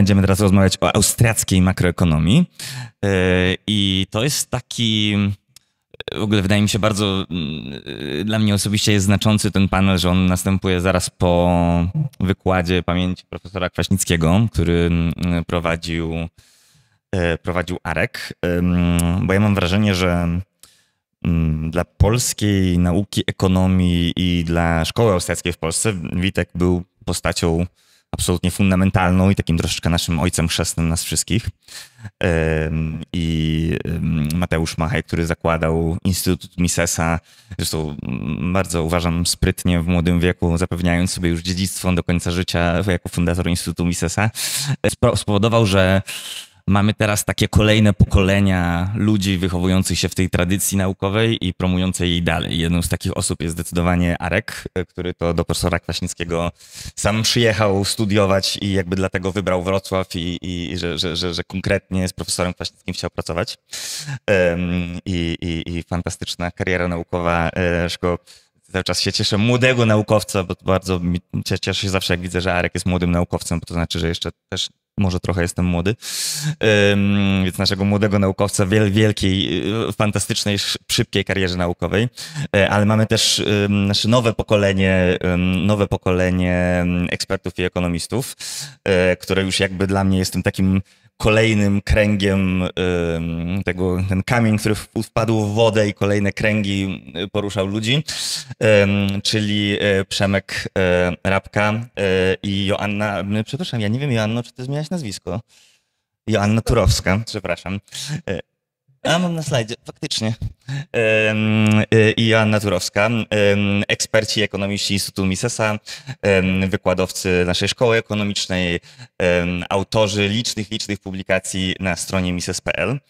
będziemy teraz rozmawiać o austriackiej makroekonomii. E, I to jest taki. W ogóle wydaje mi się bardzo, mm, dla mnie osobiście jest znaczący ten panel, że on następuje zaraz po wykładzie pamięci profesora Kwaśnickiego, który mm, prowadził, e, prowadził AREK, bo ja mam wrażenie, że mm, dla polskiej nauki ekonomii i dla szkoły austriackiej w Polsce Witek był postacią absolutnie fundamentalną i takim troszeczkę naszym ojcem chrzestnym nas wszystkich. I Mateusz Machaj, który zakładał Instytut Misesa, zresztą mm, bardzo uważam sprytnie w młodym wieku, zapewniając sobie już dziedzictwo do końca życia jako fundator Instytutu Misesa, spowodował, że mamy teraz takie kolejne pokolenia ludzi wychowujących się w tej tradycji naukowej i promującej jej dalej. Jedną z takich osób jest zdecydowanie Arek, e, który to do profesora Kwaśnickiego sam przyjechał studiować i jakby dlatego wybrał Wrocław i, i że, że, że, że, konkretnie z profesorem Kwaśnickim chciał pracować. Um, i, i, i, fantastyczna kariera naukowa e, szkoły cały czas się cieszę młodego naukowca, bo bardzo mi, cieszę się zawsze, jak widzę, że Arek jest młodym naukowcem, bo to znaczy, że jeszcze też może trochę jestem młody, więc naszego młodego naukowca w wielkiej, e, fantastycznej, szybkiej karierze naukowej, e, ale mamy też nasze nowe pokolenie, nowe pokolenie ekspertów i ekonomistów, e, które już jakby dla mnie jest tym takim kolejnym kręgiem tego, ten kamień, który wpadł w wodę i kolejne kręgi y, poruszał ludzi, czyli y, Przemek y, Rabka i Joanna, przepraszam, ja nie wiem Joanno, czy ty zmieniałaś nazwisko? Joanna Turowska, przepraszam. A mam na slajdzie, faktycznie. Y, I Joanna Turowska, eksperci ekonomiści Instytutu Misesa, wykładowcy naszej szkoły ekonomicznej, autorzy licznych, licznych publikacji na stronie mises.pl.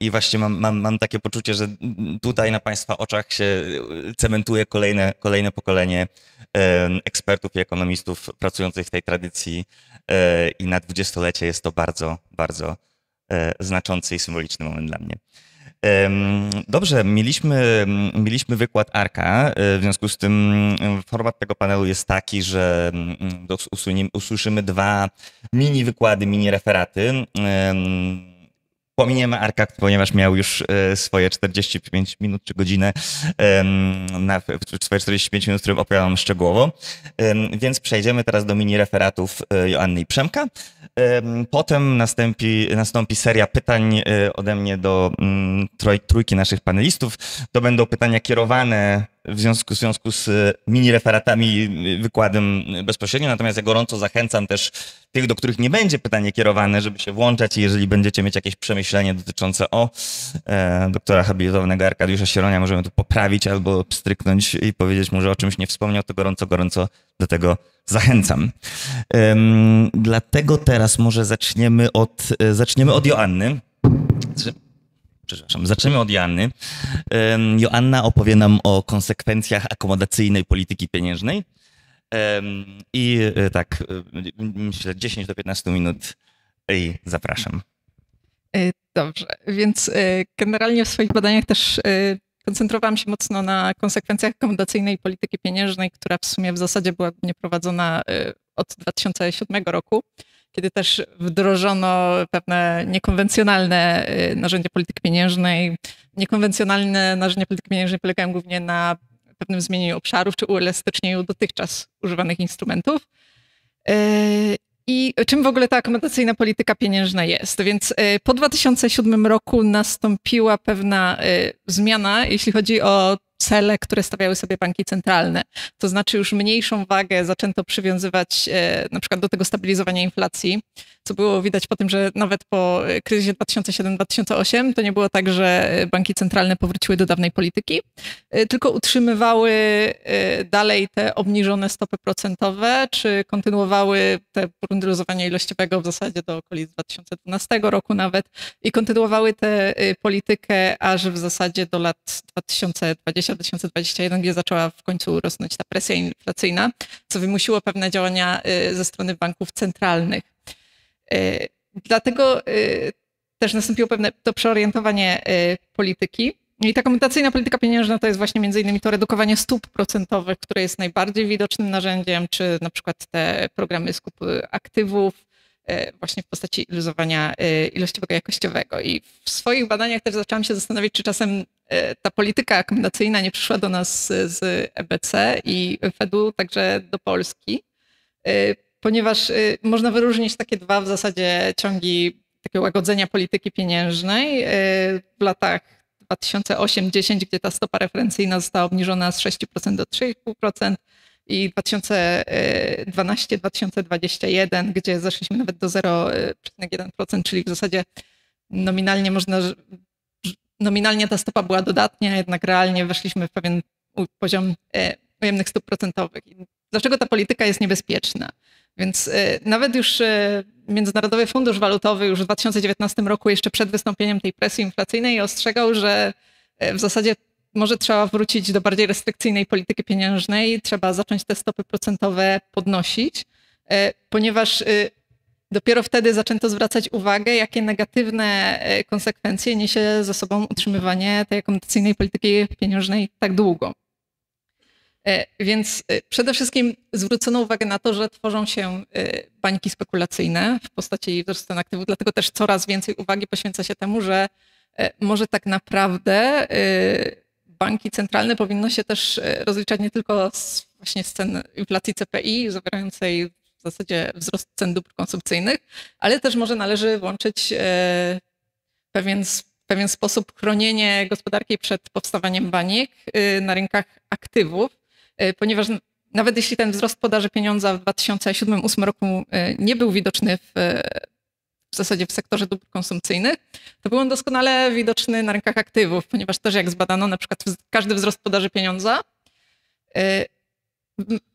I właśnie mam, mam, mam takie poczucie, że tutaj na Państwa oczach się cementuje kolejne, kolejne pokolenie ekspertów i ekonomistów pracujących w tej tradycji e, i na dwudziestolecie jest to bardzo, bardzo E, znaczący i symboliczny moment dla mnie. Dobrze, mieliśmy, mieliśmy wykład ARKA, e, w związku z tym format tego panelu jest taki, że mm, mm, usłyszymy dwa mini wykłady, mini referaty Pominiemy Arkad, ponieważ miał już e, swoje 45 minut czy godzinę, na, swoje 45 minut, które opowiadam szczegółowo. Więc przejdziemy teraz do mini referatów e, Joanny i Przemka. Potem nastąpi, nastąpi seria pytań e, ode mnie do mm, trójki naszych panelistów. To będą pytania kierowane w związku, w związku z e, mini referatami, e, wykładem bezpośrednio. Natomiast ja gorąco zachęcam też tych, do których nie będzie pytanie kierowane, żeby się włączać i jeżeli będziecie mieć jakieś przemyślenie dotyczące o e, doktora habilitowanego Arkadiusza Sieronia, możemy to poprawić albo pstryknąć i powiedzieć mu, że o czymś nie wspomniał, to gorąco, gorąco do tego zachęcam. dlatego teraz może zaczniemy od, e, zaczniemy od Joanny przepraszam, zaczniemy od Joanny. Joanna opowie nam o konsekwencjach akomodacyjnej polityki pieniężnej. I e, tak, e, myślę 10 do 15 minut i zapraszam. E, dobrze, więc generalnie w swoich badaniach też koncentrowałam się mocno na konsekwencjach akomodacyjnej polityki pieniężnej, która w sumie w zasadzie była głównie prowadzona od 2007 roku kiedy też wdrożono pewne niekonwencjonalne y, narzędzia polityki pieniężnej. Niekonwencjonalne narzędzia polityki pieniężnej polegają głównie na pewnym zmienieniu obszarów czy uelastycznieniu dotychczas używanych instrumentów. Y, I czym w ogóle ta akomodacyjna polityka pieniężna jest? Więc y, po 2007 roku nastąpiła pewna zmiana, jeśli chodzi o cele, które stawiały sobie banki centralne. To znaczy już mniejszą wagę zaczęto przywiązywać e, na przykład do tego stabilizowania inflacji, co było widać po tym, że nawet po e, kryzysie 2007-2008 to nie było tak, że e, banki centralne powróciły do dawnej polityki, tylko utrzymywały dalej te obniżone stopy procentowe, czy kontynuowały te rundylozowanie ilościowego w zasadzie do okolic 2012 roku nawet i kontynuowały tę politykę aż w zasadzie do lat 2020 2020-2021, gdzie zaczęła w końcu rosnąć ta presja inflacyjna, co wymusiło pewne działania y, ze strony banków centralnych. Y, dlatego y, też nastąpiło pewne to przeorientowanie polityki. No I ta komunikacyjna polityka pieniężna to jest właśnie między innymi to redukowanie stóp procentowych, które jest najbardziej widocznym narzędziem, czy na przykład te programy skupu aktywów, właśnie w postaci iluzowania ilościowego, jakościowego. I w swoich badaniach też zaczęłam się zastanawiać, czy czasem E, ta polityka akumulacyjna nie przyszła do nas z EBC i Fedu, także do Polski, e, ponieważ e, można wyróżnić takie dwa w zasadzie ciągi takiego łagodzenia polityki pieniężnej w latach 2008 2010 gdzie ta stopa referencyjna została obniżona z 6% do 3,5% i 2012-2021, gdzie zeszliśmy nawet do 0,1%, czyli w zasadzie nominalnie można nominalnie ta stopa była dodatnia, jednak realnie weszliśmy w pewien poziom e, ujemnych stóp procentowych. Dlaczego ta polityka jest niebezpieczna? Więc e, nawet już e, Międzynarodowy Fundusz Walutowy już w 2019 roku, jeszcze przed wystąpieniem tej presji inflacyjnej, ostrzegał, że w zasadzie może trzeba wrócić do bardziej restrykcyjnej polityki pieniężnej, trzeba zacząć te stopy procentowe podnosić, ponieważ Dopiero wtedy zaczęto zwracać uwagę, jakie negatywne e, konsekwencje niesie ze sobą utrzymywanie tej akomodacyjnej polityki pieniężnej tak długo. E, więc e, przede wszystkim zwrócono uwagę na to, że tworzą się bańki spekulacyjne w postaci wzrostu cen aktywów, dlatego też coraz więcej uwagi poświęca się temu, że może tak naprawdę banki centralne powinno się też rozliczać nie tylko z, właśnie z cen inflacji CPI, zawierającej w zasadzie wzrost cen dóbr konsumpcyjnych, ale też może należy włączyć e, pewien, pewien sposób chronienie gospodarki przed powstawaniem baniek e, na rynkach aktywów, e, ponieważ nawet jeśli ten wzrost podaży pieniądza w 2007-2008 roku nie był widoczny w, w zasadzie w sektorze dóbr konsumpcyjnych, to był on doskonale widoczny na rynkach aktywów, ponieważ też jak zbadano na przykład każdy wzrost podaży pieniądza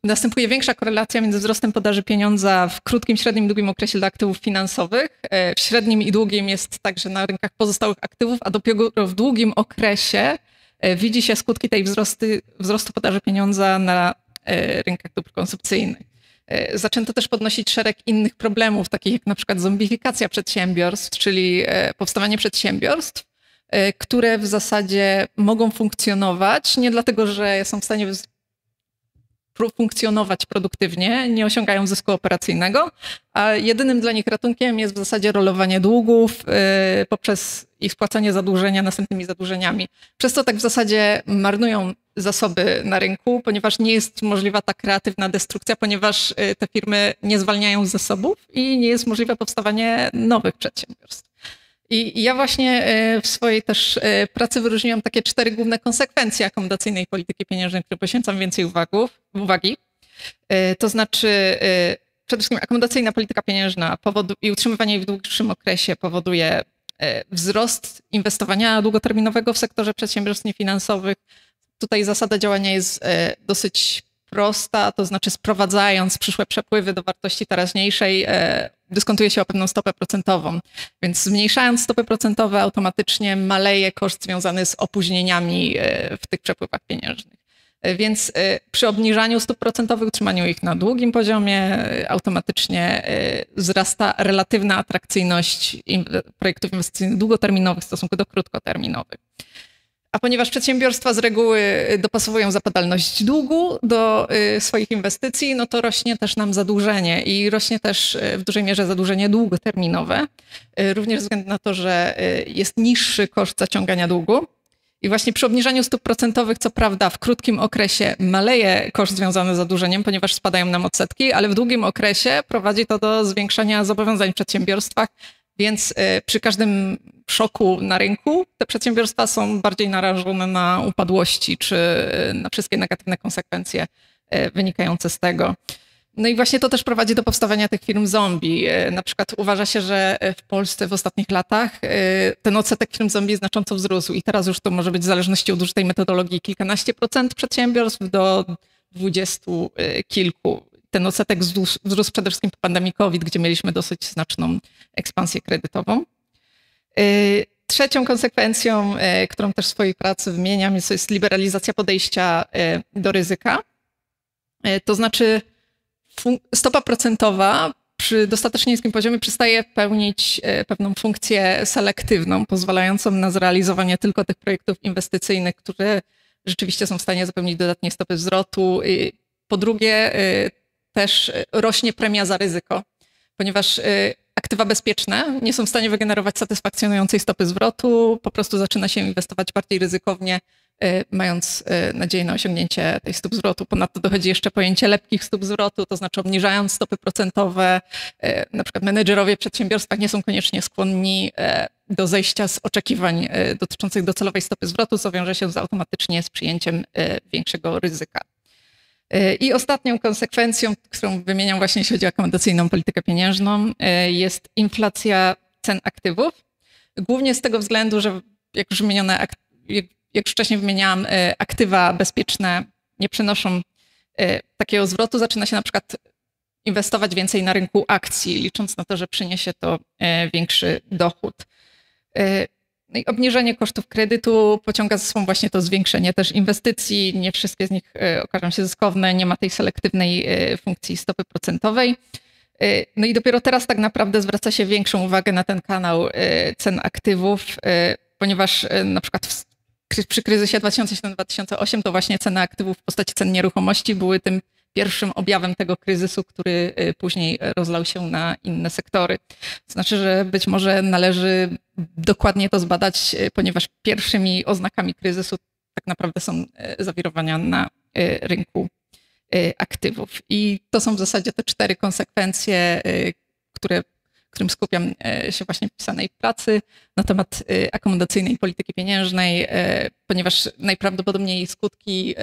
następuje większa korelacja między wzrostem podaży pieniądza w krótkim, średnim i długim okresie dla aktywów finansowych. E, w średnim i długim jest także na rynkach pozostałych aktywów, a dopiero w długim okresie e, widzi się skutki tej wzrosty, wzrostu podaży pieniądza na e, rynkach dóbr konsumpcyjnych. Zaczęto też podnosić szereg innych problemów, takich jak na przykład zombifikacja przedsiębiorstw, czyli powstawanie przedsiębiorstw, które w zasadzie mogą funkcjonować nie dlatego, że są w stanie funkcjonować produktywnie, nie osiągają zysku operacyjnego, a jedynym dla nich ratunkiem jest w zasadzie rolowanie długów yy, poprzez ich spłacanie zadłużenia następnymi zadłużeniami. Przez to tak w zasadzie marnują zasoby na rynku, ponieważ nie jest możliwa ta kreatywna destrukcja, ponieważ y, te firmy nie zwalniają z zasobów i nie jest możliwe powstawanie nowych przedsiębiorstw. I ja właśnie e, w swojej też e, pracy wyróżniłam takie cztery główne konsekwencje akomodacyjnej polityki pieniężnej, które poświęcam więcej uwagów, uwagi. E, to znaczy, przede wszystkim akomodacyjna polityka pieniężna i utrzymywanie jej w dłuższym okresie powoduje wzrost inwestowania długoterminowego w sektorze przedsiębiorstw niefinansowych. Tutaj zasada działania jest dosyć prosta, to znaczy sprowadzając przyszłe przepływy do wartości teraźniejszej, dyskontuje się o pewną stopę procentową. Więc zmniejszając stopy procentowe, automatycznie maleje koszt związany z opóźnieniami e, w tych przepływach pieniężnych. E, więc e, przy obniżaniu stóp procentowych, utrzymaniu ich na długim poziomie, automatycznie wzrasta relatywna atrakcyjność projektów inwestycyjnych długoterminowych w stosunku do krótkoterminowych. A ponieważ przedsiębiorstwa z reguły y, dopasowują zapadalność długu do y, swoich inwestycji, no to rośnie też nam zadłużenie i rośnie też y, w dużej mierze zadłużenie długoterminowe, również ze względu na to, że jest niższy koszt zaciągania długu. I właśnie przy obniżaniu stóp procentowych, co prawda, w krótkim okresie maleje koszt związany z zadłużeniem, ponieważ spadają nam odsetki, ale w długim okresie prowadzi to do zwiększania zobowiązań w przedsiębiorstwach, więc y, przy każdym szoku na rynku te przedsiębiorstwa są bardziej narażone na upadłości czy y, na wszystkie negatywne konsekwencje y, wynikające z tego. No i właśnie to też prowadzi do powstawania tych firm zombie. Na przykład uważa się, że w Polsce w ostatnich latach ten odsetek firm zombie znacząco wzrósł i teraz już to może być w zależności od użytej metodologii kilkanaście procent przedsiębiorstw do dwudziestu kilku ten odsetek wzrósł przede wszystkim po pandemii COVID, gdzie mieliśmy dosyć znaczną ekspansję kredytową. Y, trzecią konsekwencją, y, którą też w swojej pracy wymieniam, jest, jest liberalizacja podejścia y, do ryzyka. To znaczy, stopa procentowa przy dostatecznie niskim poziomie przestaje pełnić pewną funkcję selektywną, pozwalającą na zrealizowanie tylko tych projektów inwestycyjnych, które rzeczywiście są w stanie zapewnić dodatnie stopy zwrotu. Po drugie, też y, rośnie premia za ryzyko, ponieważ y, aktywa bezpieczne nie są w stanie wygenerować satysfakcjonującej stopy zwrotu, po prostu zaczyna się inwestować bardziej ryzykownie, y, mając nadzieję na osiągnięcie tej stóp zwrotu. Ponadto dochodzi jeszcze pojęcie lepkich stóp zwrotu, to znaczy obniżając stopy procentowe, na przykład menedżerowie w przedsiębiorstwach nie są koniecznie skłonni do zejścia z oczekiwań dotyczących docelowej stopy zwrotu, co wiąże się z automatycznie z przyjęciem większego ryzyka. Y, I ostatnią konsekwencją, którą wymieniam właśnie jeśli chodzi o akomodacyjną politykę pieniężną, y, jest inflacja cen aktywów. Głównie z tego względu, że jak już, wymienione, jak już wcześniej wymieniałam, y, aktywa bezpieczne nie przynoszą takiego zwrotu. Zaczyna się na przykład inwestować więcej na rynku akcji, licząc na to, że przyniesie to większy dochód. No i obniżenie kosztów kredytu pociąga za sobą właśnie to zwiększenie też inwestycji. Nie wszystkie z nich e, okażą się zyskowne, nie ma tej selektywnej e, funkcji stopy procentowej. E, no i dopiero teraz tak naprawdę zwraca się większą uwagę na ten kanał cen aktywów, ponieważ na przykład w, przy kryzysie 2007-2008 to właśnie ceny aktywów w postaci cen nieruchomości były tym pierwszym objawem tego kryzysu, który y, później rozlał się na inne sektory. Znaczy, że być może należy dokładnie to zbadać, y, ponieważ pierwszymi oznakami kryzysu tak naprawdę są y, zawirowania na rynku aktywów. I to są w zasadzie te cztery konsekwencje, które, którym skupiam się właśnie w pisanej pracy na temat akomodacyjnej polityki pieniężnej, ponieważ najprawdopodobniej skutki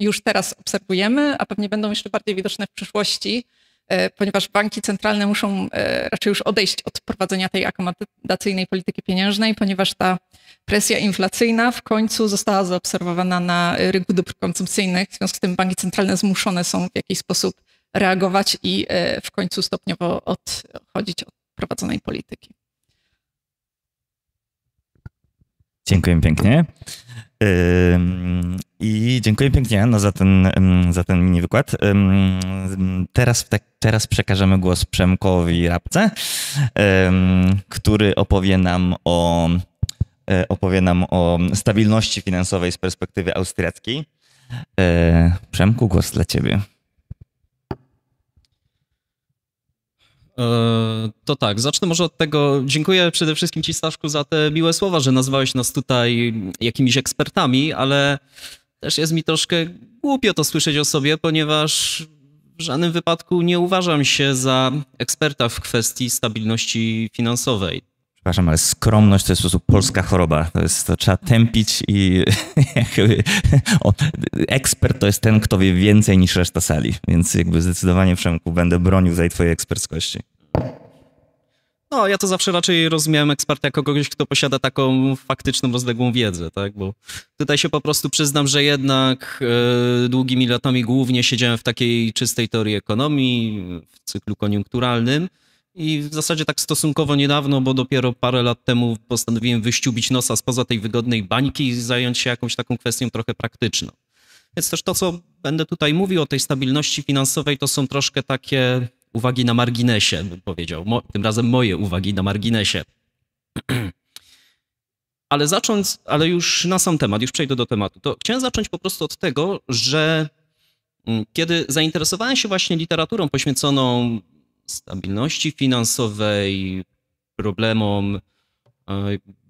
już teraz obserwujemy, a pewnie będą jeszcze bardziej widoczne w przyszłości, e, ponieważ banki centralne muszą e, raczej już odejść od prowadzenia tej akomodacyjnej polityki pieniężnej, ponieważ ta presja inflacyjna w końcu została zaobserwowana na rynku dóbr konsumpcyjnych. W związku z tym banki centralne zmuszone są w jakiś sposób reagować i e, w końcu stopniowo odchodzić od prowadzonej polityki. Dziękuję pięknie. I dziękuję pięknie no, za ten, za ten mini wykład. Teraz, tak, teraz przekażemy głos Przemkowi Rabce, który opowie nam o e, opowie nam o stabilności finansowej z perspektywy austriackiej. E, Przemku, głos dla ciebie. E, to tak, zacznę może od tego. Dziękuję przede wszystkim Ci, Staszku, za te miłe słowa, że nazwałeś nas tutaj jakimiś ekspertami, ale też jest mi troszkę głupio to słyszeć o sobie, ponieważ w żadnym wypadku nie uważam się za eksperta w kwestii stabilności finansowej przepraszam, ale skromność to jest po prostu polska choroba. To, jest, to trzeba tępić i ekspert to jest ten, kto wie więcej niż reszta sali. Więc jakby zdecydowanie, Przemku, będę bronił tej twojej eksperckości. No, ja to zawsze raczej rozumiałem eksperta jako kogoś, kto posiada taką faktyczną, rozległą wiedzę, tak? Bo tutaj się po prostu przyznam, że jednak e, długimi latami głównie siedziałem w takiej czystej teorii ekonomii, w cyklu koniunkturalnym, i w zasadzie tak stosunkowo niedawno, bo dopiero parę lat temu postanowiłem wyściubić nosa spoza tej wygodnej bańki i zająć się jakąś taką kwestią trochę praktyczną. Więc też to, co będę tutaj mówił o tej stabilności finansowej, to są troszkę takie uwagi na marginesie, bym powiedział. Mo tym razem moje uwagi na marginesie. Ale zacząć, ale już na sam temat, już przejdę do tematu, to chciałem zacząć po prostu od tego, że mm, kiedy zainteresowałem się właśnie literaturą poświęconą stabilności finansowej, problemom e,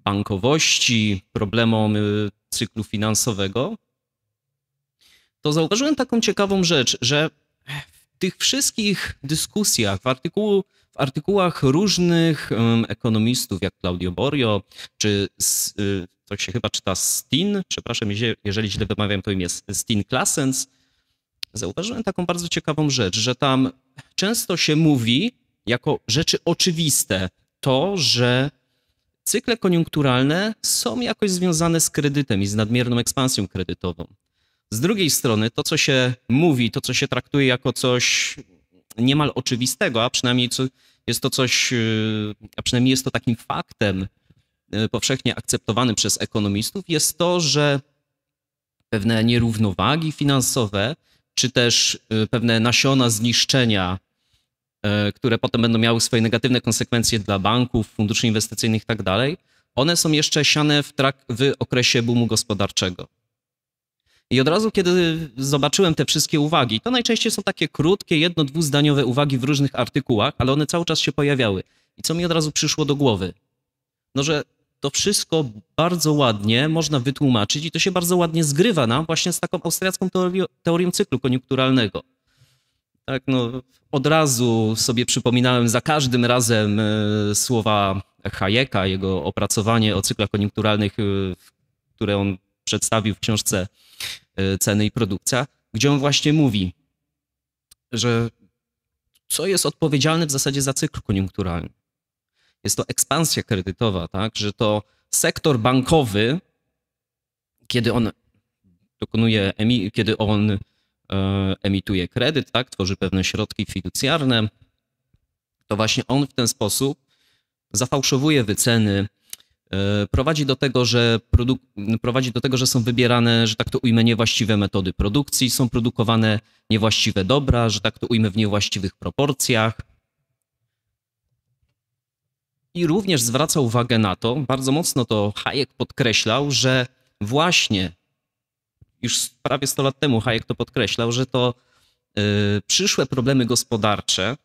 bankowości, problemom e, cyklu finansowego, to zauważyłem taką ciekawą rzecz, że w tych wszystkich dyskusjach, w, artykułu, w artykułach różnych ekonomistów, jak Claudio Borio, czy e, to się chyba czyta Stin, przepraszam, jeżeli źle wymawiam to imię, Stin Klassens, zauważyłem taką bardzo ciekawą rzecz, że tam często się mówi jako rzeczy oczywiste to, że cykle koniunkturalne są jakoś związane z kredytem i z nadmierną ekspansją kredytową. Z drugiej strony, to co się mówi, to co się traktuje jako coś niemal oczywistego, a przynajmniej jest to coś, yy, a przynajmniej jest to takim faktem yy, powszechnie akceptowanym przez ekonomistów, jest to, że pewne nierównowagi finansowe czy też y, pewne nasiona zniszczenia, y, które potem będą miały swoje negatywne konsekwencje dla banków, funduszy inwestycyjnych tak dalej, one są jeszcze siane w, w okresie boomu gospodarczego. I od razu, kiedy zobaczyłem te wszystkie uwagi, to najczęściej są takie krótkie, jedno, dwuzdaniowe uwagi w różnych artykułach, ale one cały czas się pojawiały. I co mi od razu przyszło do głowy? No, że to wszystko bardzo ładnie można wytłumaczyć i to się bardzo ładnie zgrywa nam właśnie z taką austriacką teorią, teorią cyklu koniunkturalnego. Tak, no, od razu sobie przypominałem za każdym razem e, słowa Hayeka, jego opracowanie o cyklach koniunkturalnych, e, które on przedstawił w książce e, Ceny i produkcja, gdzie on właśnie mówi, że co jest odpowiedzialne w zasadzie za cykl koniunkturalny jest to ekspansja kredytowa, tak, że to sektor bankowy, kiedy on dokonuje, kiedy on e, emituje kredyt, tak, tworzy pewne środki fiducjarne, to właśnie on w ten sposób zafałszowuje wyceny, e, prowadzi do tego, że prowadzi do tego, że są wybierane, że tak to ujmę, niewłaściwe metody produkcji, są produkowane niewłaściwe dobra, że tak to ujmę w niewłaściwych proporcjach i również zwraca uwagę na to, bardzo mocno to Hayek podkreślał, że właśnie już prawie 100 lat temu Hayek to podkreślał, że to y, przyszłe problemy gospodarcze,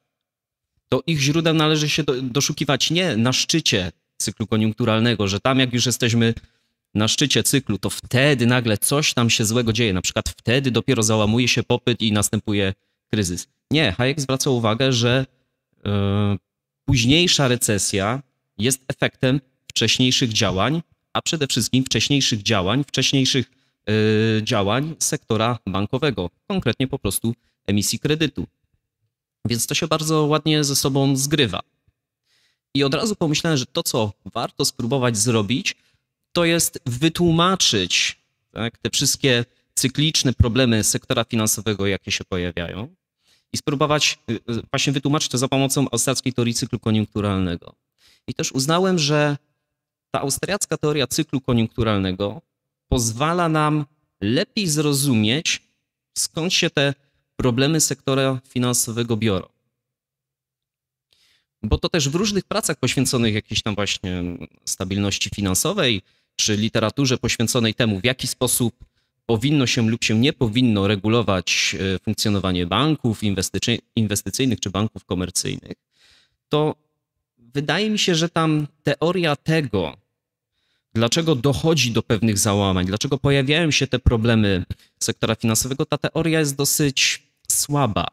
to ich źródeł należy się do, doszukiwać nie na szczycie cyklu koniunkturalnego, że tam jak już jesteśmy na szczycie cyklu, to wtedy nagle coś tam się złego dzieje. Na przykład wtedy dopiero załamuje się popyt i następuje kryzys. Nie, Hayek zwraca uwagę, że y, późniejsza recesja jest efektem wcześniejszych działań, a przede wszystkim wcześniejszych działań, wcześniejszych e, działań sektora bankowego, konkretnie po prostu emisji kredytu. Więc to się bardzo ładnie ze sobą zgrywa. I od razu pomyślałem, że to, co warto spróbować zrobić, to jest wytłumaczyć tak, te wszystkie cykliczne problemy sektora finansowego, jakie się pojawiają, i spróbować y, y, właśnie wytłumaczyć to za pomocą austriackiej teorii cyklu koniunkturalnego. I też uznałem, że ta austriacka teoria cyklu koniunkturalnego pozwala nam lepiej zrozumieć, skąd się te problemy sektora finansowego biorą. Bo to też w różnych pracach poświęconych jakiejś tam właśnie stabilności finansowej, czy literaturze poświęconej temu, w jaki sposób powinno się lub się nie powinno regulować e, funkcjonowanie banków inwestycyjnych czy banków komercyjnych, to wydaje mi się, że tam teoria tego, dlaczego dochodzi do pewnych załamań, dlaczego pojawiają się te problemy sektora finansowego, ta teoria jest dosyć słaba,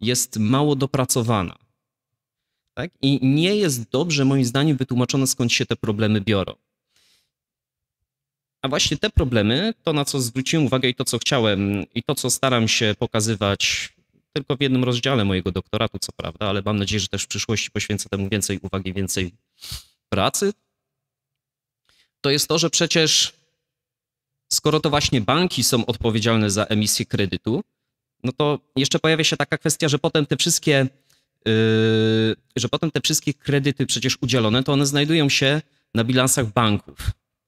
jest mało dopracowana. Tak? I nie jest dobrze, moim zdaniem, wytłumaczone, skąd się te problemy biorą. A właśnie te problemy, to na co zwróciłem uwagę i to, co chciałem, i to, co staram się pokazywać tylko w jednym rozdziale mojego doktoratu, co prawda, ale mam nadzieję, że też w przyszłości poświęcę temu więcej uwagi, więcej pracy, to jest to, że przecież skoro to właśnie banki są odpowiedzialne za emisję kredytu, no to jeszcze pojawia się taka kwestia, że potem te wszystkie, yy, że potem te wszystkie kredyty przecież udzielone, to one znajdują się na bilansach banków.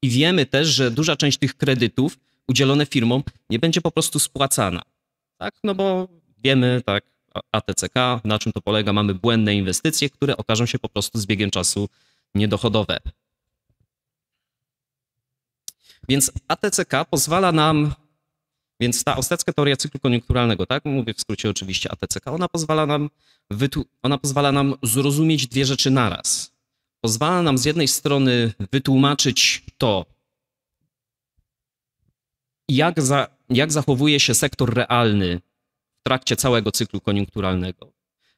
I wiemy też, że duża część tych kredytów udzielone firmom nie będzie po prostu spłacana. Tak? No bo wiemy, tak, ATCK, na czym to polega, mamy błędne inwestycje, które okażą się po prostu z biegiem czasu niedochodowe. Więc ATCK pozwala nam, więc ta ostateczna teoria cyklu koniunkturalnego, tak, mówię w skrócie oczywiście ATCK, ona pozwala nam, ona pozwala nam zrozumieć dwie rzeczy naraz pozwala nam z jednej strony wytłumaczyć to, jak, za, jak zachowuje się sektor realny w trakcie całego cyklu koniunkturalnego,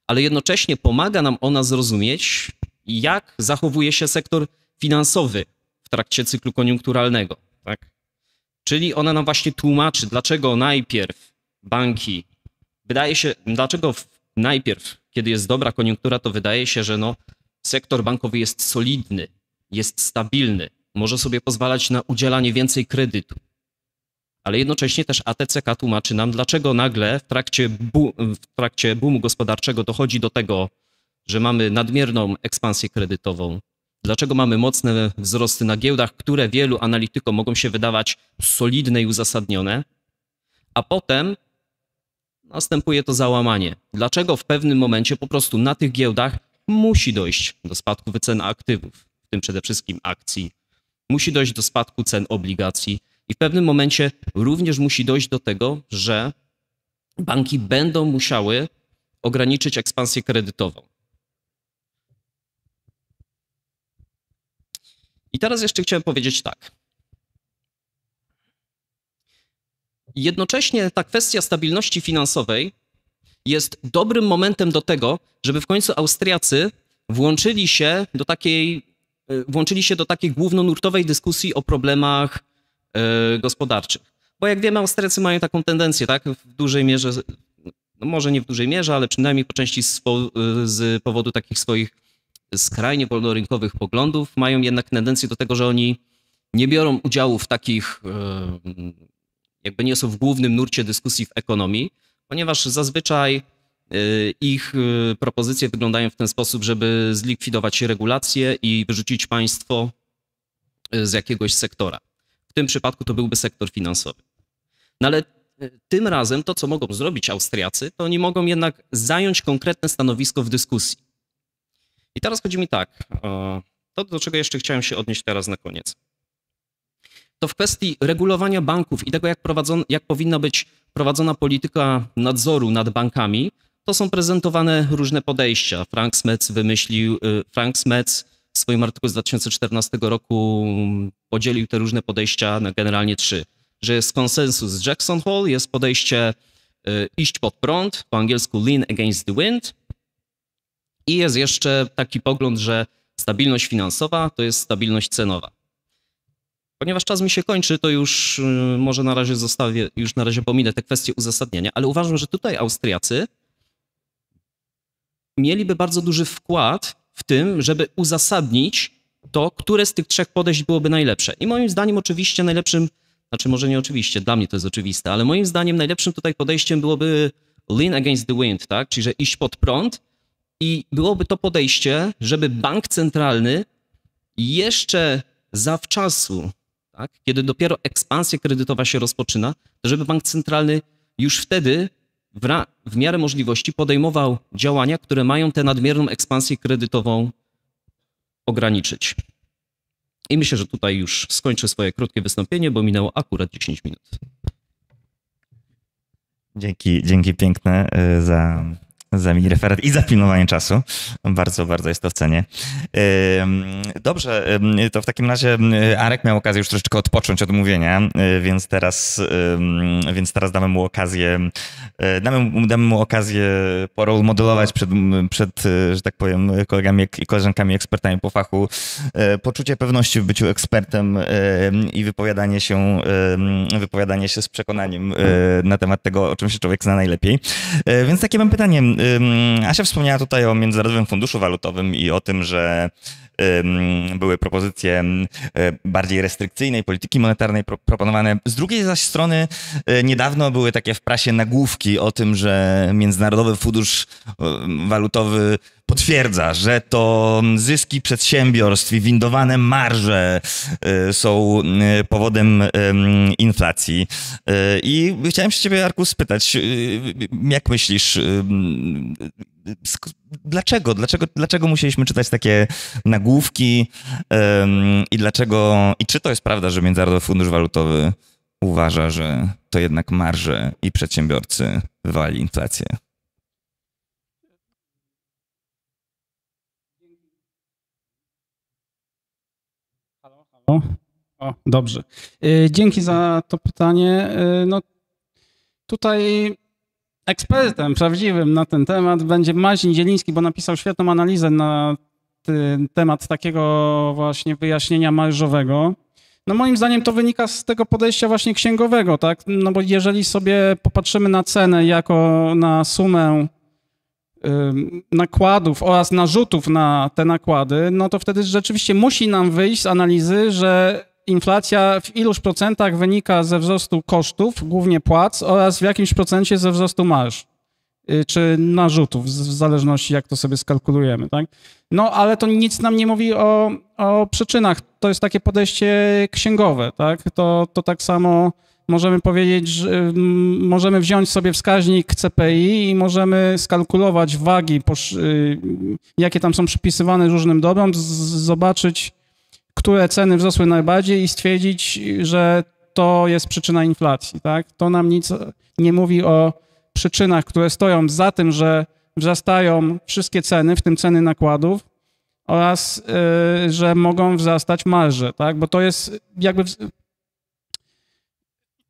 ale jednocześnie pomaga nam ona zrozumieć, jak zachowuje się sektor finansowy w trakcie cyklu koniunkturalnego. Tak? Czyli ona nam właśnie tłumaczy, dlaczego najpierw banki, wydaje się, dlaczego najpierw, kiedy jest dobra koniunktura, to wydaje się, że no, sektor bankowy jest solidny, jest stabilny, może sobie pozwalać na udzielanie więcej kredytu. Ale jednocześnie też ATCK tłumaczy nam, dlaczego nagle w trakcie, bu- w trakcie boomu gospodarczego dochodzi do tego, że mamy nadmierną ekspansję kredytową, dlaczego mamy mocne wzrosty na giełdach, które wielu analitykom mogą się wydawać solidne i uzasadnione, a potem następuje to załamanie. Dlaczego w pewnym momencie po prostu na tych giełdach musi dojść do spadku wycen aktywów, w tym przede wszystkim akcji. Musi dojść do spadku cen obligacji i w pewnym momencie również musi dojść do tego, że banki będą musiały ograniczyć ekspansję kredytową. I teraz jeszcze chciałem powiedzieć tak. Jednocześnie ta kwestia stabilności finansowej jest dobrym momentem do tego, żeby w końcu Austriacy włączyli się do takiej, e, włączyli się do takiej głównonurtowej dyskusji o problemach e, gospodarczych. Bo jak wiemy, Austriacy mają taką tendencję, tak, w dużej mierze, no może nie w dużej mierze, ale przynajmniej po części z, po, e, z powodu takich swoich skrajnie wolnorynkowych poglądów, mają jednak tendencję do tego, że oni nie biorą udziału w takich, jakby nie są w głównym nurcie dyskusji w ekonomii, ponieważ zazwyczaj y, ich y, propozycje wyglądają w ten sposób, żeby zlikwidować regulacje i wyrzucić państwo y, z jakiegoś sektora. W tym przypadku to byłby sektor finansowy. No ale tym razem to, co mogą zrobić Austriacy, to oni mogą jednak zająć konkretne stanowisko w dyskusji. I teraz chodzi mi tak, to do czego jeszcze chciałem się odnieść teraz na koniec. To w kwestii regulowania banków i tego, jak, jak powinna być prowadzona polityka nadzoru nad bankami, to są prezentowane różne podejścia. Frank Smets wymyślił, y, Frank Smets w swoim artykule z 2014 roku podzielił te różne podejścia na generalnie trzy. Że jest konsensus Jackson Hole, jest podejście y, iść pod prąd, po angielsku lean against the wind i jest jeszcze taki pogląd, że stabilność finansowa to jest stabilność cenowa. Ponieważ czas mi się kończy, to już y, może na razie zostawię, już na razie pominę te kwestie uzasadnienia, ale uważam, że tutaj Austriacy mieliby bardzo duży wkład w tym, żeby uzasadnić to, które z tych trzech podejść byłoby najlepsze. I moim zdaniem oczywiście najlepszym, znaczy może nie oczywiście, dla mnie to jest oczywiste, ale moim zdaniem najlepszym tutaj podejściem byłoby lean against the wind, tak? Czyli że iść pod prąd i byłoby to podejście, żeby bank centralny jeszcze zawczasu tak? kiedy dopiero ekspansja kredytowa się rozpoczyna, to żeby bank centralny już wtedy w, w miarę możliwości podejmował działania, które mają tę nadmierną ekspansję kredytową ograniczyć. I myślę, że tutaj już skończę swoje krótkie wystąpienie, bo minęło akurat 10 minut. Dzięki, dzięki piękne y, za za referat i za pilnowanie czasu. Bardzo, bardzo jest to w cenie. Dobrze, to w takim razie Arek miał okazję już troszeczkę odpocząć od mówienia, y, więc teraz, więc teraz damy mu okazję, y, damy, damy mu okazję modelować przed, przed, y, że tak powiem, kolegami i koleżankami, ekspertami po fachu. Poczucie pewności w byciu ekspertem i wypowiadanie się, wypowiadanie się z przekonaniem na temat tego, o czym się człowiek zna najlepiej. Więc takie mam pytanie Asia wspomniała tutaj o Międzynarodowym Funduszu Walutowym i o tym, że były propozycje bardziej restrykcyjnej polityki monetarnej proponowane. Z drugiej zaś strony y, niedawno były takie w prasie nagłówki o tym, że Międzynarodowy Fundusz y, Walutowy potwierdza, że to zyski przedsiębiorstw i windowane marże y, są y, powodem inflacji. Y, I chciałem się ciebie, Arku, spytać, jak myślisz, dlaczego, dlaczego, dlaczego musieliśmy czytać takie nagłówki i dlaczego, i czy to jest prawda, że Międzynarodowy Fundusz Walutowy uważa, że to jednak marże i przedsiębiorcy wywali inflację? O, dobrze. Y, dzięki za to pytanie. Y, no, tutaj ekspertem prawdziwym na ten temat będzie Marcin Zieliński, bo napisał świetną analizę na temat takiego właśnie wyjaśnienia marżowego. No moim zdaniem to wynika z tego podejścia właśnie księgowego, tak? No bo jeżeli sobie popatrzymy na cenę jako na sumę nakładów oraz narzutów na te nakłady, no to wtedy rzeczywiście musi nam wyjść z analizy, że inflacja w iluś procentach wynika ze wzrostu kosztów, głównie płac, oraz w jakimś procencie ze wzrostu marsz y, czy narzutów, w zależności jak to sobie skalkulujemy, tak? No, ale to nic nam nie mówi o, o przyczynach. To jest takie podejście księgowe, tak? To, to tak samo możemy powiedzieć, że możemy wziąć sobie wskaźnik CPI i możemy skalkulować wagi, y, jakie tam są przypisywane różnym dobrom, zobaczyć, które ceny wzrosły najbardziej i stwierdzić, że to jest przyczyna inflacji. Tak? To nam nic nie mówi o przyczynach, które stoją za tym, że wzrastają wszystkie ceny, w tym ceny nakładów, oraz y, że mogą wzrastać marże, tak? Bo to jest jakby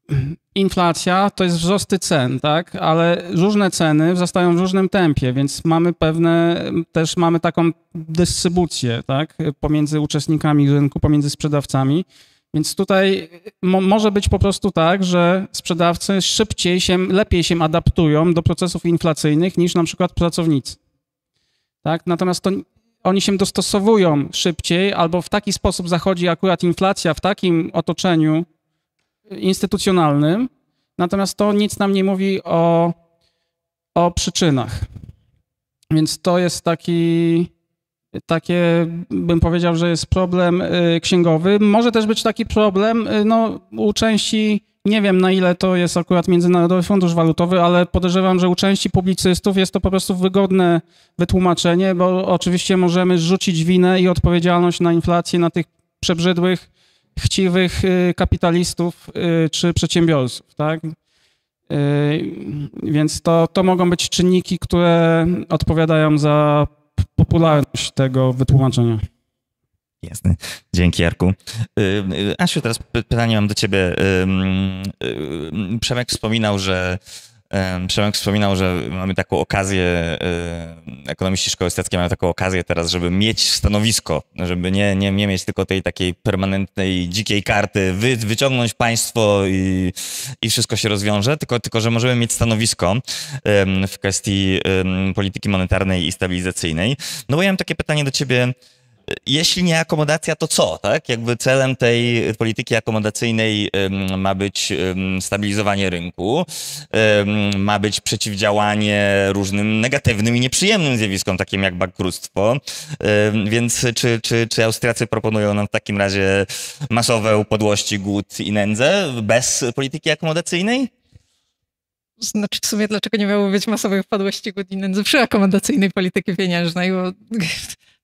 inflacja to jest wzrosty cen, tak? Ale różne ceny wzrastają w różnym tempie, więc mamy pewne, też mamy taką dystrybucję, tak? Pomiędzy uczestnikami rynku, pomiędzy sprzedawcami. Więc tutaj mo może być po prostu tak, że sprzedawcy szybciej się, lepiej się adaptują do procesów inflacyjnych niż na przykład pracownicy. Tak? Natomiast to, oni się dostosowują szybciej albo w taki sposób zachodzi akurat inflacja w takim otoczeniu, instytucjonalnym, natomiast to nic nam nie mówi o, o przyczynach. Więc to jest taki, takie, bym powiedział, że jest problem y, księgowy. Może też być taki problem y, no, u części, nie wiem na ile to jest akurat Międzynarodowy Fundusz Walutowy, ale podejrzewam, że u części publicystów jest to po prostu wygodne wytłumaczenie, bo oczywiście możemy rzucić winę i odpowiedzialność na inflację na tych przebrzydłych chciwych y, kapitalistów y, czy przedsiębiorców, tak? Y, więc to, to mogą być czynniki, które odpowiadają za popularność tego wytłumaczenia. Jasne. Dzięki, Jarku. Asiu, teraz pytanie mam do ciebie. Przemek wspominał, że Przemek wspominał, że mamy taką okazję, e, ekonomiści szkoły statki mają taką okazję teraz, żeby mieć stanowisko, żeby nie, nie, nie mieć tylko tej takiej permanentnej dzikiej karty, wy, wyciągnąć państwo i, i wszystko się rozwiąże, tylko, tylko że możemy mieć stanowisko w kwestii polityki monetarnej i stabilizacyjnej. No bo ja mam takie pytanie do ciebie, jeśli nie akomodacja, to co? Tak? Jakby celem tej polityki akomodacyjnej ma być stabilizowanie rynku, ma być przeciwdziałanie różnym negatywnym i nieprzyjemnym zjawiskom, takim jak bankructwo. Więc czy, czy, czy Austriacy proponują nam w takim razie masowe upadłości, głód i nędzę bez polityki akomodacyjnej? Znaczy w sumie dlaczego nie miało być masowej upadłości głód i nędzy przy akomodacyjnej polityki pieniężnej, bo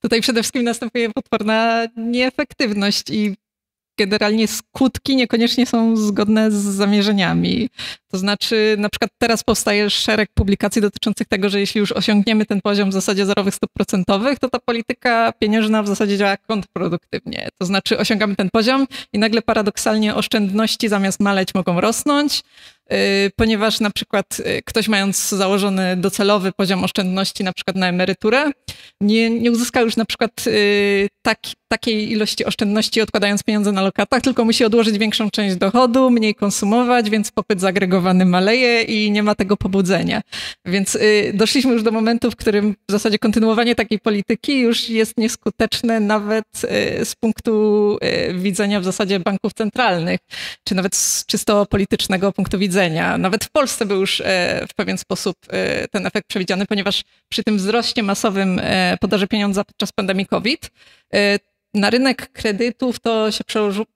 Tutaj przede wszystkim następuje potworna nieefektywność i generalnie skutki niekoniecznie są zgodne z zamierzeniami. To znaczy, na przykład teraz powstaje szereg publikacji dotyczących tego, że jeśli już osiągniemy ten poziom w zasadzie zerowych stóp procentowych, to ta polityka pieniężna w zasadzie działa kontrproduktywnie. To znaczy, osiągamy ten poziom i nagle paradoksalnie oszczędności zamiast maleć mogą rosnąć, Y, ponieważ na przykład y, ktoś mając założony docelowy poziom oszczędności na przykład na emeryturę, nie, nie uzyskał już na przykład y, tak, takiej ilości oszczędności odkładając pieniądze na lokatach, tylko musi odłożyć większą część dochodu, mniej konsumować, więc popyt zagregowany maleje i nie ma tego pobudzenia. Więc doszliśmy już do momentu, w którym w zasadzie kontynuowanie takiej polityki już jest nieskuteczne nawet z punktu widzenia w zasadzie banków centralnych, czy nawet z czysto politycznego punktu widzenia nawet w Polsce był już e, w pewien sposób e, ten efekt przewidziany, ponieważ przy tym wzroście masowym e, podaży pieniądza podczas pandemii COVID na rynek kredytów to się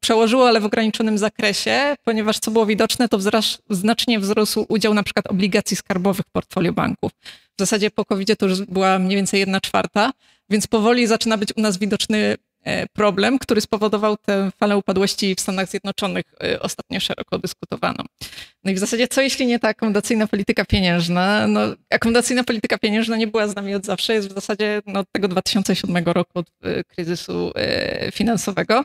przełożyło, ale w ograniczonym zakresie, ponieważ co było widoczne, to wzrasz, znacznie wzrósł udział na przykład obligacji skarbowych w portfolio banków. W zasadzie po covid to już była mniej więcej jedna czwarta, więc powoli zaczyna być u nas widoczny E, problem, który spowodował tę falę upadłości w Stanach Zjednoczonych, e, ostatnio szeroko dyskutowaną. No i w zasadzie, co jeśli nie ta akomodacyjna polityka pieniężna? No, akomodacyjna polityka pieniężna nie była z nami od zawsze, jest w zasadzie no, od tego 2007 roku, od e, kryzysu finansowego.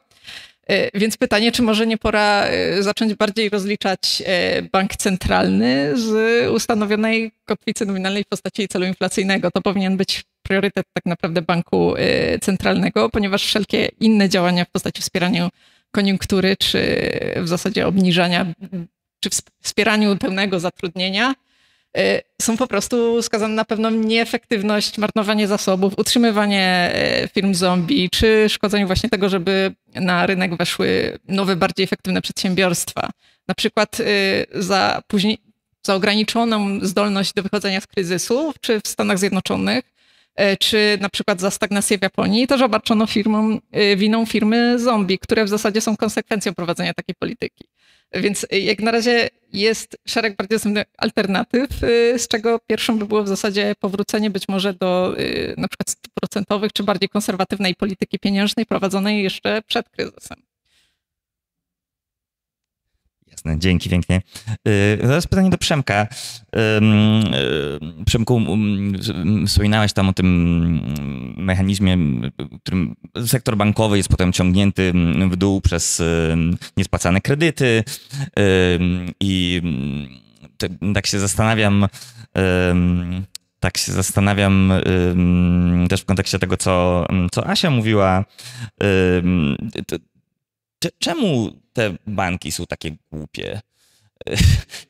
Więc pytanie, czy może nie pora zacząć bardziej rozliczać bank centralny z ustanowionej kotwicy nominalnej w postaci celu inflacyjnego? To powinien być priorytet tak naprawdę banku y, centralnego, ponieważ wszelkie inne działania w postaci wspierania koniunktury, czy w zasadzie obniżania, czy wspieraniu pełnego zatrudnienia, y, są po prostu skazane na pewną nieefektywność, marnowanie zasobów, utrzymywanie y, firm zombie, czy szkodzenie właśnie tego, żeby na rynek weszły nowe, bardziej efektywne przedsiębiorstwa. Na przykład za, później, za ograniczoną zdolność do wychodzenia z kryzysu, czy w Stanach Zjednoczonych E, czy na przykład za stagnację w Japonii, to zobarczono firmom, e, winą firmy zombie, które w zasadzie są konsekwencją prowadzenia takiej polityki. Więc e, jak na razie jest szereg bardziej dostępnych alternatyw, z czego pierwszą by było w zasadzie powrócenie być może do na przykład procentowych czy bardziej konserwatywnej polityki pieniężnej prowadzonej jeszcze przed kryzysem. Jasne, dzięki pięknie. Teraz y, pytanie do Przemka. Y, Przemku, wspominałeś tam o tym mm, mechanizmie, którym sektor bankowy jest potem ciągnięty mm, w dół przez niespłacane kredyty i mm, tak się zastanawiam, tak się zastanawiam też w kontekście tego, co, co Asia mówiła czemu te banki są takie głupie?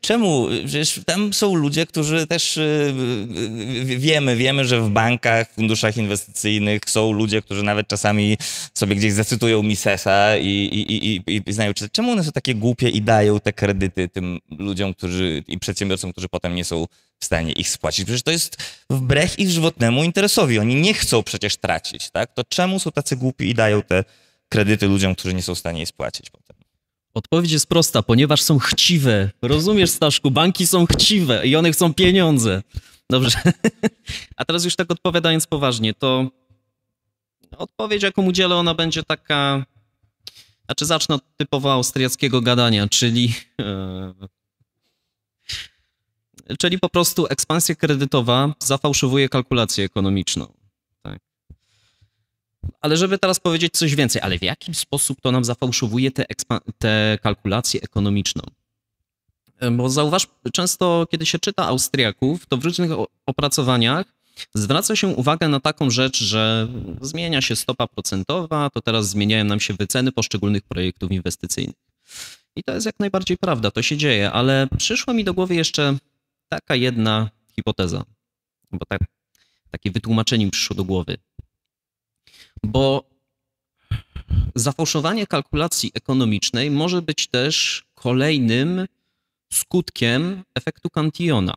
Czemu? Przecież tam są ludzie, którzy też y, y, y, wiemy, wiemy, że w bankach, funduszach inwestycyjnych są ludzie, którzy nawet czasami sobie gdzieś zacytują Misesa i, i, i, i, i znają, czemu one są takie głupie i dają te kredyty tym ludziom, którzy i przedsiębiorcom, którzy potem nie są w stanie ich spłacić. Przecież to jest wbrew ich żywotnemu interesowi. Oni nie chcą przecież tracić, tak? To czemu są tacy głupi i dają te kredyty? kredyty ludziom, którzy nie są w stanie je spłacić potem. Odpowiedź jest prosta, ponieważ są chciwe. Rozumiesz, Staszku, banki są chciwe i one chcą pieniądze. Dobrze. A teraz już tak odpowiadając poważnie, to odpowiedź, jaką udzielę, ona będzie taka. Znaczy, zacznę od typowo austriackiego gadania, czyli. E, czyli po prostu ekspansja kredytowa zafałszowuje kalkulację ekonomiczną. Ale żeby teraz powiedzieć coś więcej, ale w jaki sposób to nam zafałszowuje tę te kalkulację ekonomiczną? E, bo zauważ, często kiedy się czyta Austriaków, to w różnych opracowaniach zwraca się uwagę na taką rzecz, że zmienia się stopa procentowa, to teraz zmieniają nam się wyceny poszczególnych projektów inwestycyjnych. I to jest jak najbardziej prawda, to się dzieje, ale przyszła mi do głowy jeszcze taka jedna hipoteza, bo tak, takie wytłumaczenie mi przyszło do głowy bo zafałszowanie kalkulacji ekonomicznej może być też kolejnym skutkiem efektu Cantillona.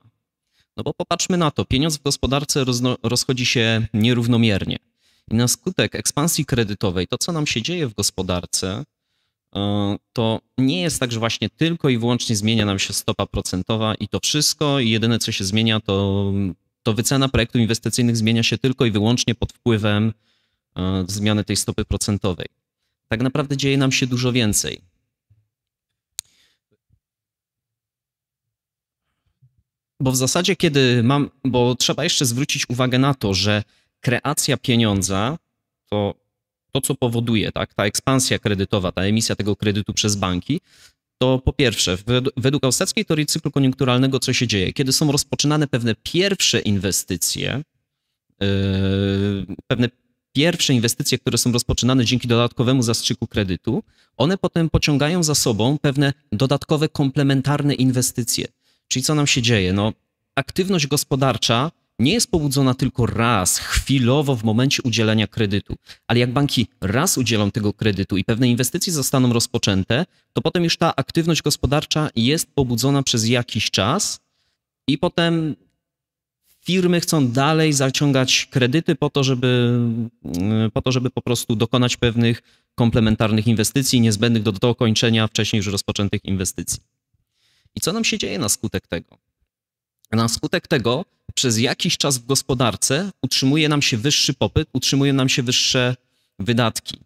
No bo popatrzmy na to, pieniądz w gospodarce rozchodzi się nierównomiernie. I na skutek ekspansji kredytowej, to co nam się dzieje w gospodarce, e, to nie jest tak, że właśnie tylko i wyłącznie zmienia nam się stopa procentowa i to wszystko, i jedyne co się zmienia, to, to wycena projektów inwestycyjnych zmienia się tylko i wyłącznie pod wpływem E, zmiany tej stopy procentowej. Tak naprawdę dzieje nam się dużo więcej. Bo w zasadzie, kiedy mam, bo trzeba jeszcze zwrócić uwagę na to, że kreacja pieniądza to to, co powoduje, tak, ta ekspansja kredytowa, ta emisja tego kredytu przez banki, to po pierwsze, według austriackiej teorii cyklu koniunkturalnego, co się dzieje? Kiedy są rozpoczynane pewne pierwsze inwestycje, yy, pewne pierwsze inwestycje, które są rozpoczynane dzięki dodatkowemu zastrzyku kredytu, one potem pociągają za sobą pewne dodatkowe komplementarne inwestycje. Czyli co nam się dzieje? No, aktywność gospodarcza nie jest pobudzona tylko raz, chwilowo w momencie udzielenia kredytu, ale jak banki raz udzielą tego kredytu i pewne inwestycje zostaną rozpoczęte, to potem już ta aktywność gospodarcza jest pobudzona przez jakiś czas i potem firmy chcą dalej zaciągać kredyty po to, żeby, mm, po to, żeby po prostu dokonać pewnych komplementarnych inwestycji niezbędnych do dokończenia wcześniej już rozpoczętych inwestycji. I co nam się dzieje na skutek tego? Na skutek tego przez jakiś czas w gospodarce utrzymuje nam się wyższy popyt, utrzymuje nam się wyższe wydatki.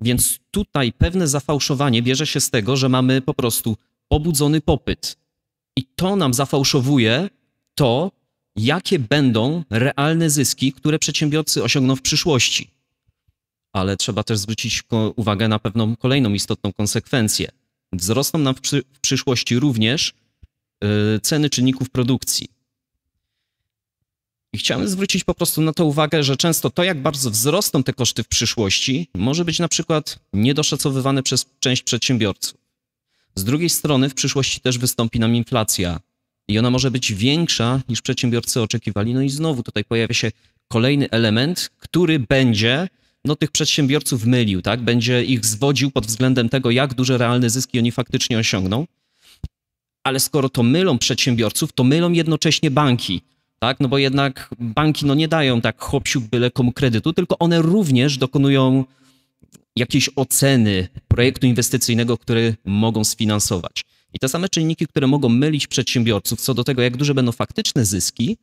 Więc tutaj pewne zafałszowanie bierze się z tego, że mamy po prostu pobudzony popyt. I to nam zafałszowuje to, jakie będą realne zyski, które przedsiębiorcy osiągną w przyszłości. Ale trzeba też zwrócić uwagę na pewną kolejną istotną konsekwencję. Wzrosną nam w, przy, w przyszłości również yy, ceny czynników produkcji. I chciałem zwrócić po prostu na to uwagę, że często to, jak bardzo wzrosną te koszty w przyszłości, może być na przykład niedoszacowywane przez część przedsiębiorców. Z drugiej strony w przyszłości też wystąpi nam inflacja i ona może być większa niż przedsiębiorcy oczekiwali. No i znowu tutaj pojawia się kolejny element, który będzie no, tych przedsiębiorców mylił, tak? Będzie ich zwodził pod względem tego, jak duże realne zyski oni faktycznie osiągną. Ale skoro to mylą przedsiębiorców, to mylą jednocześnie banki, tak? No bo jednak banki no, nie dają tak hopsiu byle komu kredytu, tylko one również dokonują jakiejś oceny projektu inwestycyjnego, który mogą sfinansować. I te same czynniki, które mogą mylić przedsiębiorców co do tego, jak duże będą faktyczne zyski,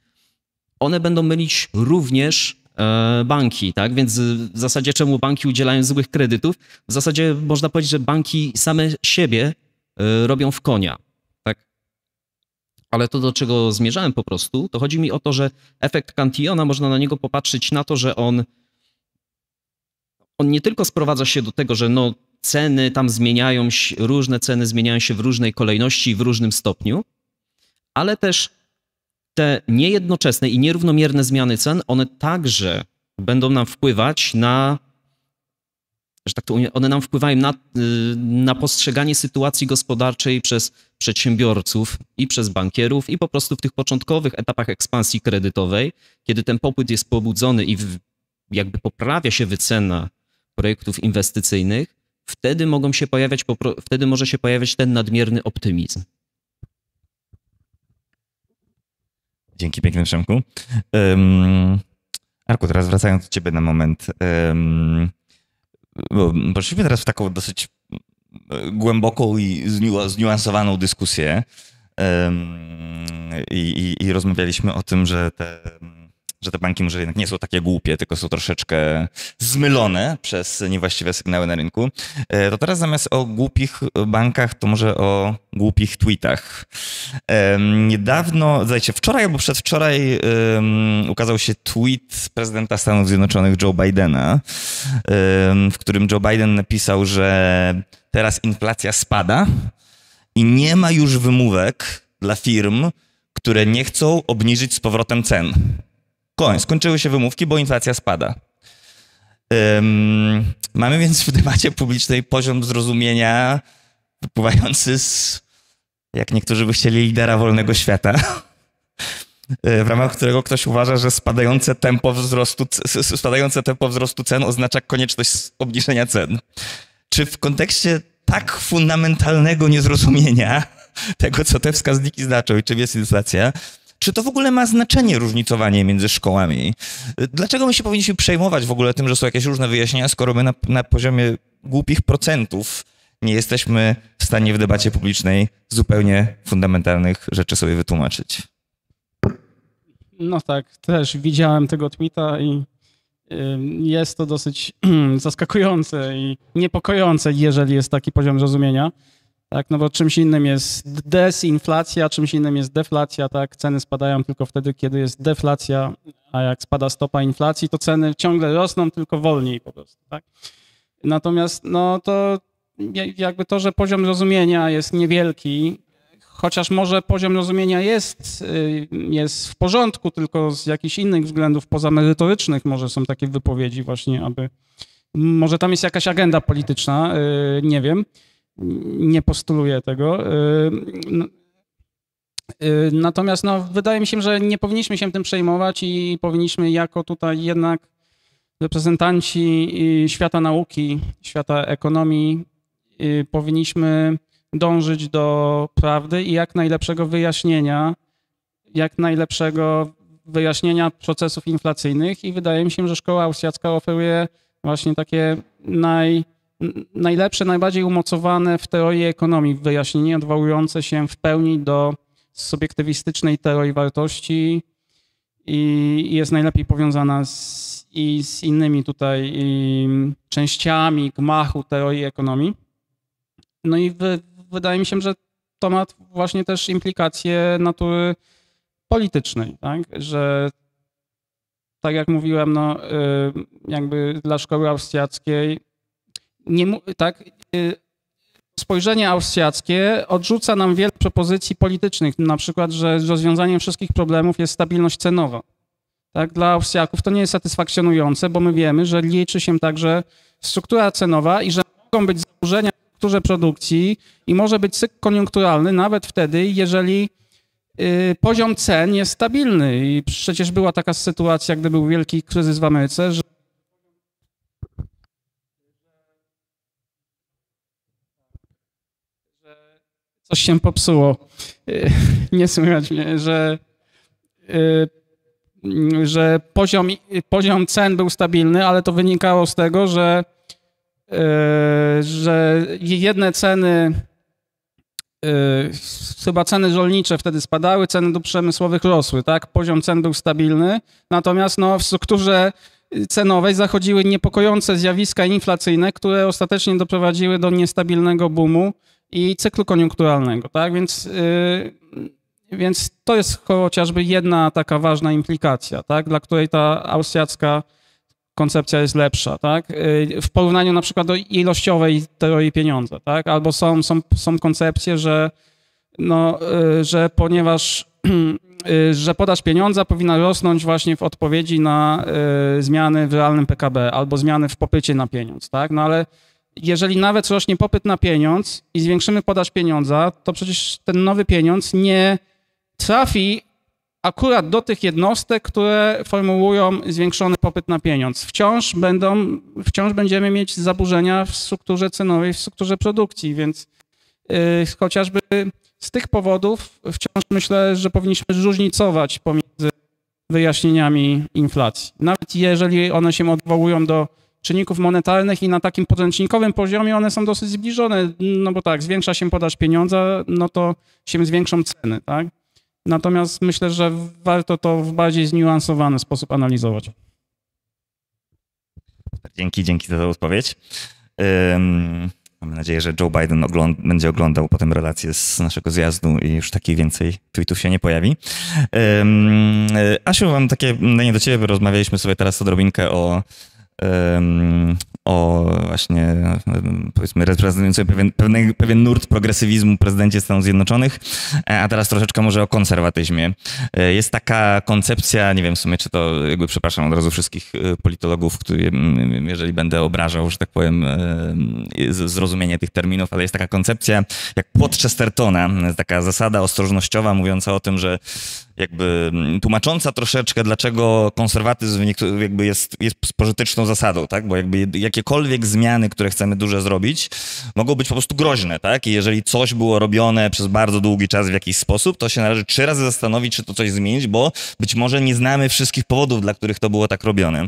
one będą mylić również e, banki, tak? Więc w zasadzie czemu banki udzielają złych kredytów? W zasadzie można powiedzieć, że banki same siebie e, robią w konia, tak? Ale to, do czego zmierzałem po prostu, to chodzi mi o to, że efekt Cantillona, można na niego popatrzeć na to, że on on nie tylko sprowadza się do tego, że no, ceny tam zmieniają się, różne ceny zmieniają się w różnej kolejności i w różnym stopniu, ale też te niejednoczesne i nierównomierne zmiany cen, one także będą nam wpływać na, że tak to one nam wpływają na, y, na postrzeganie sytuacji gospodarczej przez przedsiębiorców i przez bankierów i po prostu w tych początkowych etapach ekspansji kredytowej, kiedy ten popyt jest pobudzony i w, jakby poprawia się wycena projektów inwestycyjnych, wtedy, mogą się pojawiać, wtedy może się pojawiać ten nadmierny optymizm. Dzięki piękny Przemku. Um, Arku, teraz wracając do ciebie na moment. Um, poszliśmy teraz w taką dosyć e, głęboką i zniuansowaną dyskusję um, i, i, i rozmawialiśmy o tym, że te że te banki może jednak nie są takie głupie, tylko są troszeczkę zmylone przez niewłaściwe sygnały na rynku, e, to teraz zamiast o głupich bankach, to może o głupich tweetach. Niedawno, zajcie, wczoraj albo przedwczoraj um, ukazał się tweet prezydenta Stanów Zjednoczonych Joe Bidena, um, w którym Joe Biden napisał, że teraz inflacja spada i nie ma już wymówek dla firm, które nie chcą obniżyć z powrotem cen. Koń, skończyły się wymówki, bo inflacja spada. mamy więc w debacie publicznej poziom zrozumienia wypływający z, jak niektórzy by chcieli, lidera wolnego świata, w ramach którego ktoś uważa, że spadające tempo wzrostu, spadające tempo wzrostu cen oznacza konieczność obniżenia cen. Czy w kontekście tak fundamentalnego niezrozumienia tego, co te wskaźniki znaczą i czym jest inflacja, czy to w ogóle ma znaczenie różnicowanie między szkołami? Dlaczego my się powinniśmy przejmować w ogóle tym, że są jakieś różne wyjaśnienia, skoro my na, na poziomie głupich procentów nie jesteśmy w stanie w debacie publicznej zupełnie fundamentalnych rzeczy sobie wytłumaczyć? No tak, też widziałem tego tweeta i jest to dosyć zaskakujące i niepokojące, jeżeli jest taki poziom zrozumienia. Tak, no bo czymś innym jest desinflacja, czymś innym jest deflacja, tak? Ceny spadają tylko wtedy, kiedy jest deflacja, a jak spada stopa inflacji, to ceny ciągle rosną, tylko wolniej po prostu, tak? Natomiast no to jakby to, że poziom rozumienia jest niewielki, chociaż może poziom rozumienia jest, y, jest w porządku, tylko z jakichś innych względów pozamerytorycznych może są takie wypowiedzi właśnie, aby... Może tam jest jakaś agenda polityczna, y, nie wiem nie postuluję tego. Y, y, natomiast no, wydaje mi się, że nie powinniśmy się tym przejmować i powinniśmy jako tutaj jednak reprezentanci y, świata nauki, świata ekonomii, powinniśmy dążyć do prawdy i jak najlepszego wyjaśnienia, jak najlepszego wyjaśnienia procesów inflacyjnych i wydaje mi się, że szkoła austriacka oferuje właśnie takie naj najlepsze, najbardziej umocowane w teorii ekonomii wyjaśnienie, odwołujące się w pełni do subiektywistycznej teorii wartości i jest najlepiej powiązana z, i z innymi tutaj częściami gmachu teorii ekonomii. No i wy, wydaje mi się, że to ma właśnie też implikacje natury politycznej, tak? że tak jak mówiłem, no, y, jakby dla szkoły austriackiej nie, tak, y, spojrzenie austriackie odrzuca nam wiele propozycji politycznych, na przykład, że rozwiązaniem wszystkich problemów jest stabilność cenowa. Tak, dla Austriaków to nie jest satysfakcjonujące, bo my wiemy, że liczy się także struktura cenowa i że mogą być zaburzenia w strukturze produkcji i może być cykl koniunkturalny nawet wtedy, jeżeli y, poziom cen jest stabilny. I przecież była taka sytuacja, gdy był wielki kryzys w Ameryce, że coś się popsuło. Y, nie słychać mnie, że, y, że poziom, poziom cen był stabilny, ale to wynikało z tego, że, y, że jedne ceny, chyba ceny rolnicze wtedy spadały, ceny do przemysłowych rosły, tak? Poziom cen był stabilny, natomiast no, w strukturze cenowej zachodziły niepokojące zjawiska inflacyjne, które ostatecznie doprowadziły do niestabilnego boomu i cyklu koniunkturalnego, tak? Więc, y, więc to jest chociażby jedna taka ważna implikacja, tak? Dla której ta austriacka koncepcja jest lepsza, tak? Y, w porównaniu na przykład do ilościowej teorii pieniądza, tak? Albo są, są, są koncepcje, że no, y, że ponieważ że podaż pieniądza powinna rosnąć właśnie w odpowiedzi na zmiany w realnym PKB albo zmiany w popycie na pieniądz, tak? No ale jeżeli nawet rośnie popyt na pieniądz i zwiększymy podaż pieniądza, to przecież ten nowy pieniądz nie trafi akurat do tych jednostek, które formułują zwiększony popyt na pieniądz. Wciąż, będą, wciąż będziemy mieć zaburzenia w strukturze cenowej, w strukturze produkcji, więc yy, chociażby z tych powodów wciąż myślę, że powinniśmy różnicować pomiędzy wyjaśnieniami inflacji. Nawet jeżeli one się odwołują do czynników monetarnych i na takim podręcznikowym poziomie one są dosyć zbliżone, no bo tak, zwiększa się podaż pieniądza, no to się zwiększą ceny, tak? Natomiast myślę, że warto to w bardziej zniuansowany sposób analizować. Dzięki, dzięki za tę odpowiedź. Um, mam nadzieję, że Joe Biden ogląd będzie oglądał potem relacje z naszego zjazdu i już takich więcej tweetów się nie pojawi. Um, Asiu, mam takie pytanie do ciebie, bo rozmawialiśmy sobie teraz odrobinkę o o właśnie, powiedzmy, reprezentującym pewien, pewien, pewien nurt progresywizmu prezydencie Stanów Zjednoczonych, e, a teraz troszeczkę może o konserwatyzmie. E, jest taka koncepcja, nie wiem w sumie, czy to, jakby przepraszam od razu wszystkich e, politologów, którzy jeżeli będę obrażał, że tak powiem, zrozumienie tych terminów, ale jest taka koncepcja jak pod Chestertona, taka zasada ostrożnościowa mówiąca o tym, że jakby mm, tłumacząca troszeczkę, dlaczego konserwatyzm jakby jest, jest pożyteczną zasadą, tak? Bo jakby jakiekolwiek zmiany, które chcemy duże zrobić, mogą być po prostu groźne, tak? I jeżeli coś było robione przez bardzo długi czas w jakiś sposób, to się należy trzy razy zastanowić, czy to coś zmienić, bo być może nie znamy wszystkich powodów, dla których to było tak robione.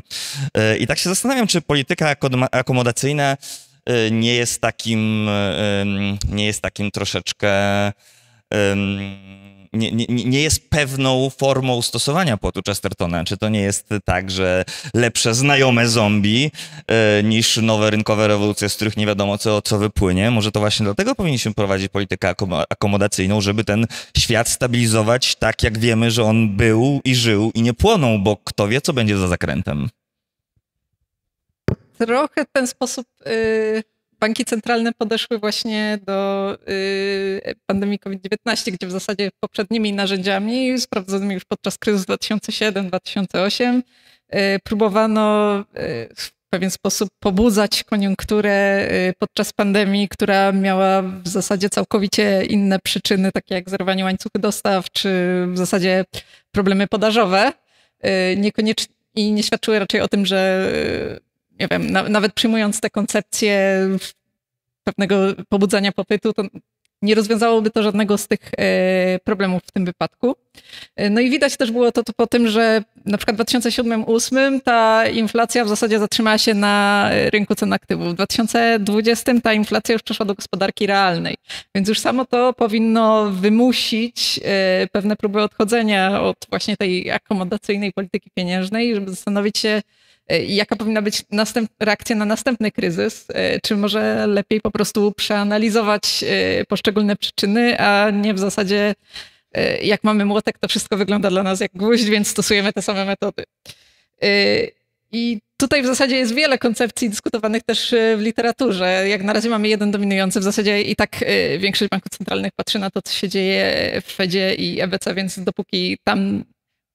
E, I tak się zastanawiam, czy polityka akomodacyjna e, nie jest takim, e, nie jest takim troszeczkę nie, nie, nie jest pewną formą stosowania płotu Chestertona. Czy to nie jest tak, że lepsze znajome zombie e, niż nowe rynkowe rewolucje, z których nie wiadomo co, co wypłynie? Może to właśnie dlatego powinniśmy prowadzić politykę akomodacyjną, żeby ten świat stabilizować tak, jak wiemy, że on był i żył i nie płonął, bo kto wie, co będzie za zakrętem. Trochę w ten sposób... Y, banki centralne podeszły właśnie do y, pandemii COVID-19, gdzie w zasadzie poprzednimi narzędziami, sprawdzonymi już podczas kryzysu 2007-2008, y, próbowano y, w pewien sposób pobudzać koniunkturę podczas pandemii, która miała w zasadzie całkowicie inne przyczyny, takie jak zerwanie łańcuchy dostaw, czy w zasadzie problemy podażowe. Niekoniecznie i nie świadczyły raczej o tym, że nie wiem, na, nawet przyjmując tę koncepcję pewnego pobudzania popytu, to nie rozwiązałoby to żadnego z tych e, problemów w tym wypadku. E, no i widać też było to, to po tym, że na przykład w 2007-2008 ta inflacja w zasadzie zatrzymała się na rynku cen aktywów. W 2020 ta inflacja już przeszła do gospodarki realnej, więc już samo to powinno wymusić e, pewne próby odchodzenia od właśnie tej akomodacyjnej polityki pieniężnej, żeby zastanowić się, E, jaka powinna być następ, reakcja na następny kryzys? E, czy może lepiej po prostu przeanalizować e, poszczególne przyczyny, a nie w zasadzie jak mamy młotek, to wszystko wygląda dla nas jak gwóźdź, więc stosujemy te same metody. I tutaj w zasadzie jest wiele koncepcji dyskutowanych też w literaturze. Jak na razie mamy jeden dominujący. W zasadzie i tak większość banków centralnych patrzy na to, co się dzieje w Fedzie i EBC, więc dopóki tam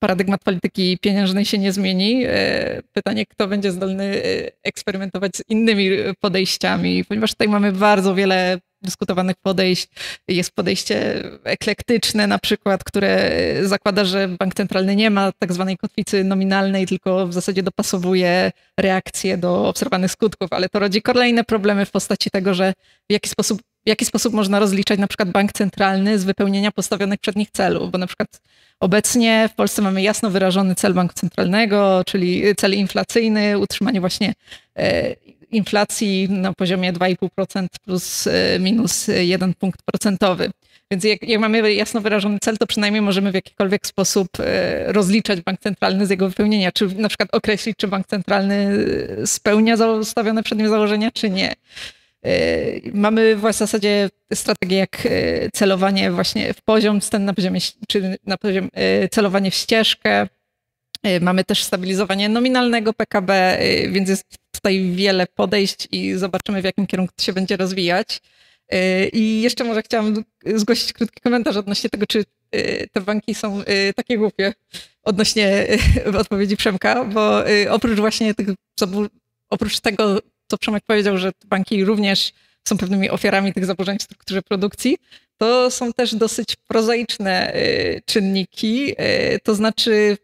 paradygmat polityki pieniężnej się nie zmieni. E, pytanie, kto będzie zdolny e, eksperymentować z innymi e, podejściami, ponieważ tutaj mamy bardzo wiele dyskutowanych podejść. Jest podejście eklektyczne na przykład, które zakłada, że bank centralny nie ma tak zwanej kotwicy nominalnej, tylko w zasadzie dopasowuje reakcję do obserwowanych skutków, ale to rodzi kolejne problemy w postaci tego, że w jaki sposób w jaki sposób można rozliczać na przykład bank centralny z wypełnienia postawionych przed nich celów, bo na przykład obecnie w Polsce mamy jasno wyrażony cel banku centralnego, czyli cel inflacyjny, utrzymanie właśnie e, inflacji na poziomie 2,5% plus e, minus 1 punkt procentowy. Więc jak, jak, mamy jasno wyrażony cel, to przynajmniej możemy w jakikolwiek sposób e, rozliczać bank centralny z jego wypełnienia, czy na przykład określić, czy bank centralny spełnia stawione przed nim założenia, czy nie. Yy, mamy w zasadzie strategię jak yy, celowanie właśnie w poziom, ten na poziomie, czy na poziom, yy, celowanie w ścieżkę. Mamy też stabilizowanie nominalnego PKB, więc jest tutaj wiele podejść i zobaczymy, w jakim kierunku to się będzie rozwijać. I jeszcze może chciałam zgłosić krótki komentarz odnośnie tego, czy te banki są takie głupie odnośnie odpowiedzi Przemka, bo oprócz właśnie tych, oprócz tego, co Przemek powiedział, że banki również są pewnymi ofiarami tych zaburzeń w strukturze produkcji, to są też dosyć prozaiczne y, czynniki. Y, to znaczy,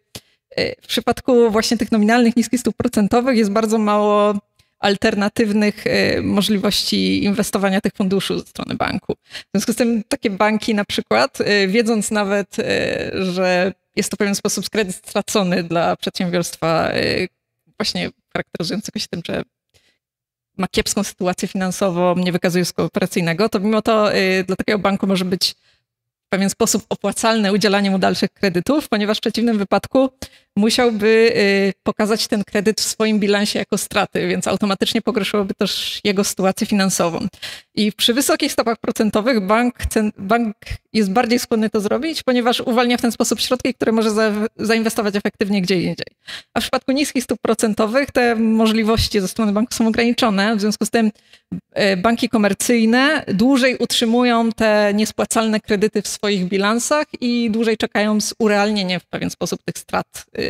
y, w przypadku właśnie tych nominalnych niskich stóp procentowych jest bardzo mało alternatywnych możliwości inwestowania tych funduszy ze strony banku. W związku z tym takie banki na przykład, wiedząc nawet, że jest to w pewien sposób kredyt stracony dla przedsiębiorstwa właśnie charakteryzującego się tym, że ma kiepską sytuację finansową, nie wykazuje zysku operacyjnego, to mimo to y, dla takiego banku może być w pewien sposób opłacalne udzielanie mu dalszych kredytów, ponieważ w przeciwnym wypadku musiałby y, pokazać ten kredyt w swoim bilansie jako straty, więc automatycznie pogorszyłoby też jego sytuację finansową. I przy wysokich stopach procentowych bank, bank jest bardziej skłonny to zrobić, ponieważ uwalnia w ten sposób środki, które może za, zainwestować efektywnie gdzie indziej. A w przypadku niskich stóp procentowych te możliwości ze strony banku są ograniczone, w związku z tym e, banki komercyjne dłużej utrzymują te niespłacalne kredyty w swoich bilansach i dłużej czekają z urealnieniem w pewien sposób tych strat y,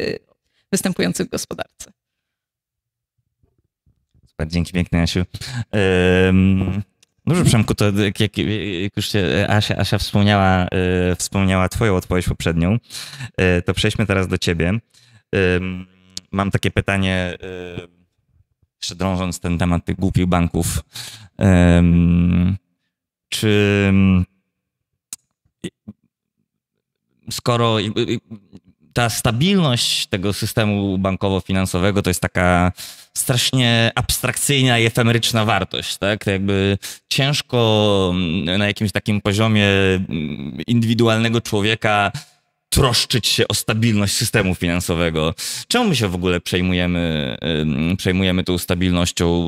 występujących w gospodarce. dzięki pięknie, Asiu. Um... Przemku, to jak, jak, już Asia, Asia wspomniała, e, wspomniała twoją odpowiedź poprzednią, e, to przejdźmy teraz do ciebie. mam takie pytanie, e, jeszcze drążąc ten temat tych głupich banków. czy skoro ta stabilność tego systemu bankowo-finansowego to jest taka strasznie abstrakcyjna i efemeryczna wartość, tak? To jakby ciężko mm, na jakimś takim poziomie mm, indywidualnego człowieka troszczyć się o stabilność systemu finansowego. Czemu my się w ogóle przejmujemy, przejmujemy tą stabilnością?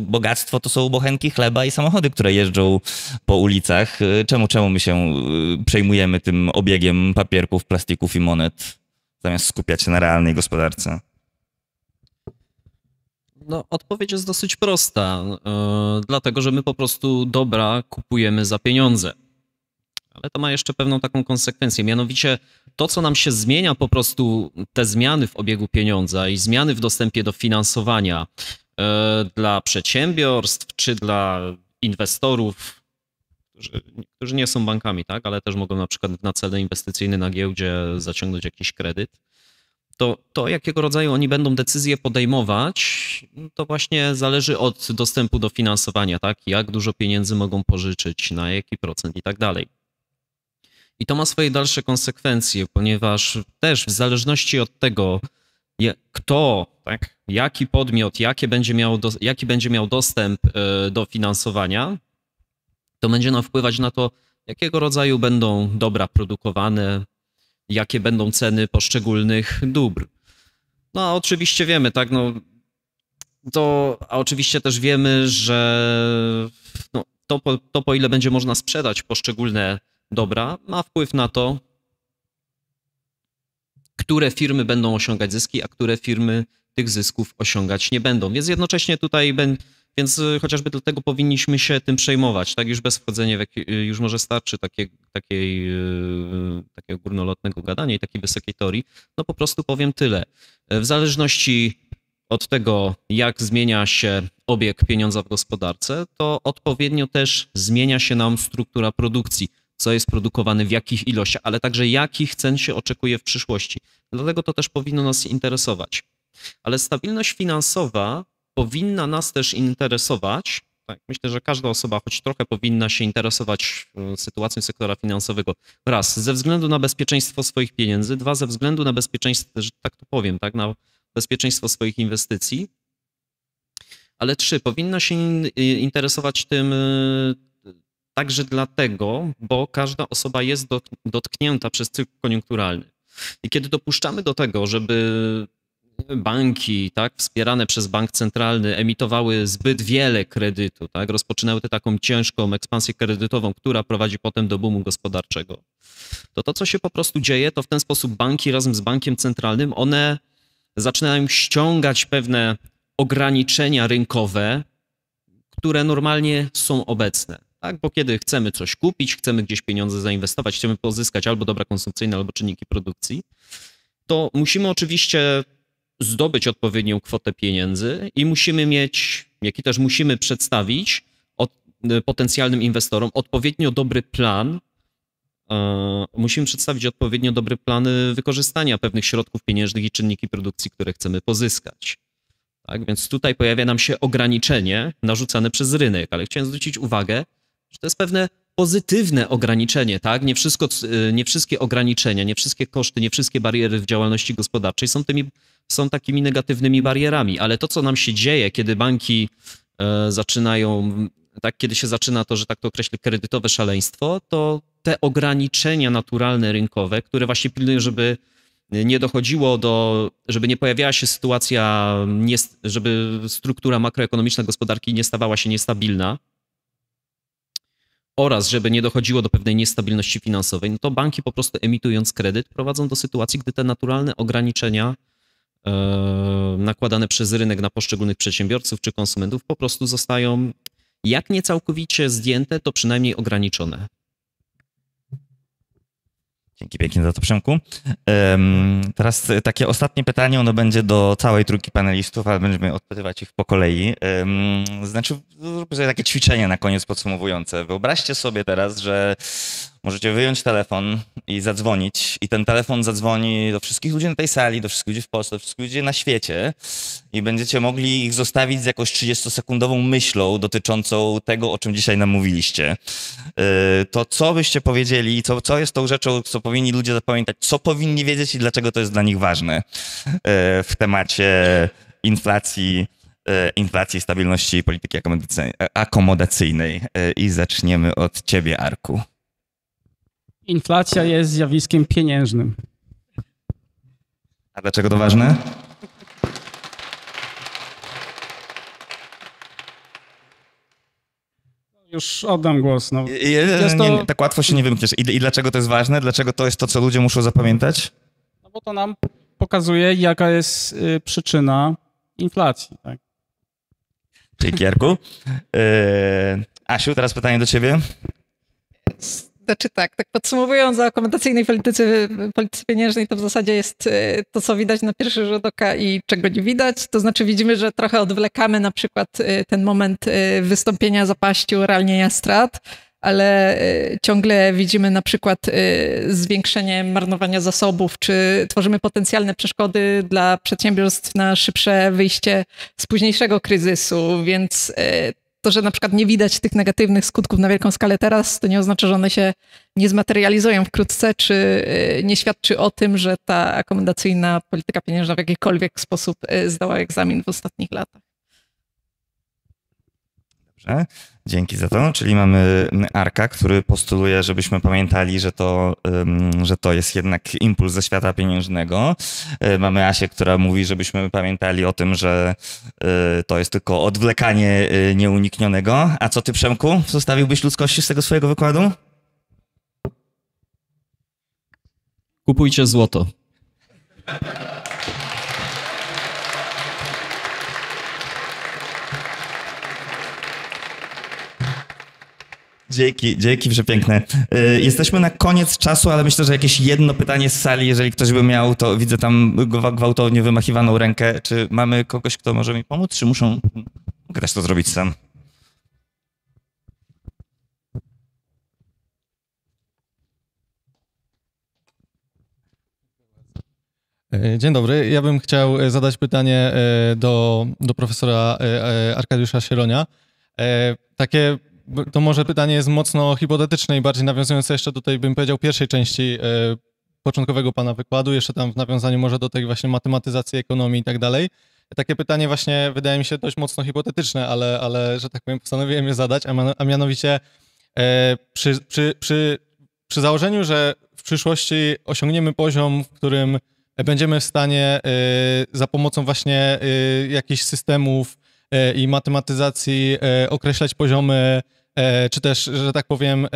Bogactwo to są bochenki chleba i samochody, które jeżdżą po ulicach. Czemu, czemu my się y, przejmujemy tym obiegiem papierków, plastików i monet, zamiast skupiać się na realnej gospodarce? No, odpowiedź jest dosyć prosta, yy, dlatego że my po prostu dobra kupujemy za pieniądze. Ale to ma jeszcze pewną taką konsekwencję, mianowicie to, co nam się zmienia, po prostu te zmiany w obiegu pieniądza i zmiany w dostępie do finansowania e, dla przedsiębiorstw czy dla inwestorów, którzy, którzy, nie są bankami, tak, ale też mogą na przykład na cele inwestycyjne na giełdzie zaciągnąć jakiś kredyt. To, to jakiego rodzaju oni będą decyzje podejmować, to właśnie zależy od dostępu do finansowania, tak? Jak dużo pieniędzy mogą pożyczyć, na jaki procent i tak dalej. I to ma swoje dalsze konsekwencje, ponieważ też w zależności od tego, kto, tak, jaki podmiot, jakie będzie miał do, jaki będzie miał dostęp e, do finansowania, to będzie nam wpływać na to, jakiego rodzaju będą dobra produkowane, jakie będą ceny poszczególnych dóbr. No a oczywiście wiemy, tak, no to, a oczywiście też wiemy, że no, to, po, to po ile będzie można sprzedać poszczególne dobra ma wpływ na to, które firmy będą osiągać zyski, a które firmy tych zysków osiągać nie będą. Więc jednocześnie tutaj, więc y, chociażby dlatego powinniśmy się tym przejmować, tak już bez wchodzenia, w y, już może starczy takie, takiej, y, takiego górnolotnego gadania i takiej wysokiej teorii. No po prostu powiem tyle. W zależności od tego, jak zmienia się obieg pieniądza w gospodarce, to odpowiednio też zmienia się nam struktura produkcji co jest produkowane, w jakich ilościach, ale także jakich cen się oczekuje w przyszłości. Dlatego to też powinno nas interesować. Ale stabilność finansowa powinna nas też interesować. Tak, myślę, że każda osoba choć trochę powinna się interesować e, sytuacją sektora finansowego. Raz, ze względu na bezpieczeństwo swoich pieniędzy, dwa, ze względu na bezpieczeństwo, że tak to powiem, tak, na bezpieczeństwo swoich inwestycji, ale trzy, powinna się e, interesować tym, e, Także dlatego, bo każda osoba jest dotknięta przez cykl koniunkturalny. I kiedy dopuszczamy do tego, żeby banki, tak, wspierane przez bank centralny, emitowały zbyt wiele kredytu, tak, rozpoczynały tę taką ciężką ekspansję kredytową, która prowadzi potem do boomu gospodarczego, to to, co się po prostu dzieje, to w ten sposób banki razem z bankiem centralnym, one zaczynają ściągać pewne ograniczenia rynkowe, które normalnie są obecne. Tak, bo kiedy chcemy coś kupić, chcemy gdzieś pieniądze zainwestować, chcemy pozyskać albo dobra konsumpcyjne, albo czynniki produkcji, to musimy oczywiście zdobyć odpowiednią kwotę pieniędzy i musimy mieć, i też musimy przedstawić od, y, potencjalnym inwestorom odpowiednio dobry plan. E, musimy przedstawić odpowiednio dobry plan wykorzystania pewnych środków pieniężnych i czynniki produkcji, które chcemy pozyskać. Tak, więc tutaj pojawia nam się ograniczenie narzucane przez rynek, ale chciałem zwrócić uwagę, to jest pewne pozytywne ograniczenie, tak? Nie, wszystko, y, nie wszystkie ograniczenia, nie wszystkie koszty, nie wszystkie bariery w działalności gospodarczej są, tymi, są takimi negatywnymi barierami, ale to, co nam się dzieje, kiedy banki e, zaczynają, tak, kiedy się zaczyna to, że tak to określę, kredytowe szaleństwo, to te ograniczenia naturalne rynkowe, które właśnie pilnują, żeby nie dochodziło do, żeby nie pojawiała się sytuacja, nie, żeby struktura makroekonomiczna gospodarki nie stawała się niestabilna, oraz żeby nie dochodziło do pewnej niestabilności finansowej, no to banki po prostu emitując kredyt prowadzą do sytuacji, gdy te naturalne ograniczenia e, nakładane przez rynek na poszczególnych przedsiębiorców czy konsumentów po prostu zostają jak nie całkowicie zdjęte, to przynajmniej ograniczone. Dzięki pięknie za to, Przemku. Teraz takie ostatnie pytanie, ono będzie do całej trójki panelistów, ale będziemy odpytywać ich po kolei. Znaczy, zróbmy sobie takie ćwiczenie na koniec podsumowujące. Wyobraźcie sobie teraz, że Możecie wyjąć telefon i zadzwonić, i ten telefon zadzwoni do wszystkich ludzi na tej sali, do wszystkich ludzi w Polsce, do wszystkich ludzi na świecie, i będziecie mogli ich zostawić z jakąś 30-sekundową myślą dotyczącą tego, o czym dzisiaj nam mówiliście. E, to co byście powiedzieli, co, co jest tą rzeczą, co powinni ludzie zapamiętać, co powinni wiedzieć i dlaczego to jest dla nich ważne e, w temacie inflacji, e, inflacji, stabilności i polityki akomodacyjnej. I zaczniemy od ciebie, Arku. Inflacja jest zjawiskiem pieniężnym. A dlaczego to ważne? Już oddam głos. No. I, to... nie, tak łatwo się nie wymkniesz. I, I dlaczego to jest ważne? Dlaczego to jest to, co ludzie muszą zapamiętać? No bo to nam pokazuje, jaka jest y, przyczyna inflacji. Tak? Dzięki, Jarku. E, Asiu, teraz pytanie do ciebie. Czy tak, tak podsumowując o komentacyjnej polityce, polityce pieniężnej, to w zasadzie jest y, to, co widać na pierwszy rzut oka i czego nie widać. To znaczy widzimy, że trochę odwlekamy na przykład y, ten moment y, wystąpienia zapaści, realnienia strat, ale ciągle widzimy na przykład zwiększenie marnowania zasobów, czy tworzymy potencjalne przeszkody dla przedsiębiorstw na szybsze wyjście z późniejszego kryzysu, więc to, że na przykład nie widać tych negatywnych skutków na wielką skalę teraz, to nie oznacza, że one się nie zmaterializują wkrótce, czy y, nie świadczy o tym, że ta akomodacyjna polityka pieniężna w jakikolwiek sposób y, zdała egzamin w ostatnich latach. Dobrze. Dzięki za to. Czyli mamy Arka, który postuluje, żebyśmy pamiętali, że to, że to jest jednak impuls ze świata pieniężnego. E, mamy Asię, która mówi, żebyśmy pamiętali o tym, że e, to jest tylko odwlekanie e, nieuniknionego. A co ty, Przemku, zostawiłbyś ludzkości z tego swojego wykładu? Kupujcie złoto. Dzięki, dzięki, przepiękne. Y, jesteśmy na koniec czasu, ale myślę, że jakieś jedno pytanie z sali, jeżeli ktoś by miał, to widzę tam gwałtownie wymachiwaną rękę. Czy mamy kogoś, kto może mi pomóc, czy muszą... Mogę też to zrobić sam. E, dzień dobry. Ja bym chciał e, zadać pytanie e, do, do profesora Arkadiusza Sieronia. Takie to może pytanie jest mocno hipotetyczne i bardziej nawiązujące jeszcze do tej, bym powiedział, pierwszej części e, początkowego pana wykładu, jeszcze tam w nawiązaniu może do tej właśnie matematyzacji ekonomii i tak dalej. Takie pytanie właśnie wydaje mi się dość mocno hipotetyczne, ale, ale że tak powiem postanowiłem je zadać, a mianowicie e, przy, przy, przy, przy założeniu, że w przyszłości osiągniemy poziom, w którym będziemy w stanie e, za pomocą właśnie jakichś systemów i matematyzacji określać poziomy E, czy też, że tak powiem, e,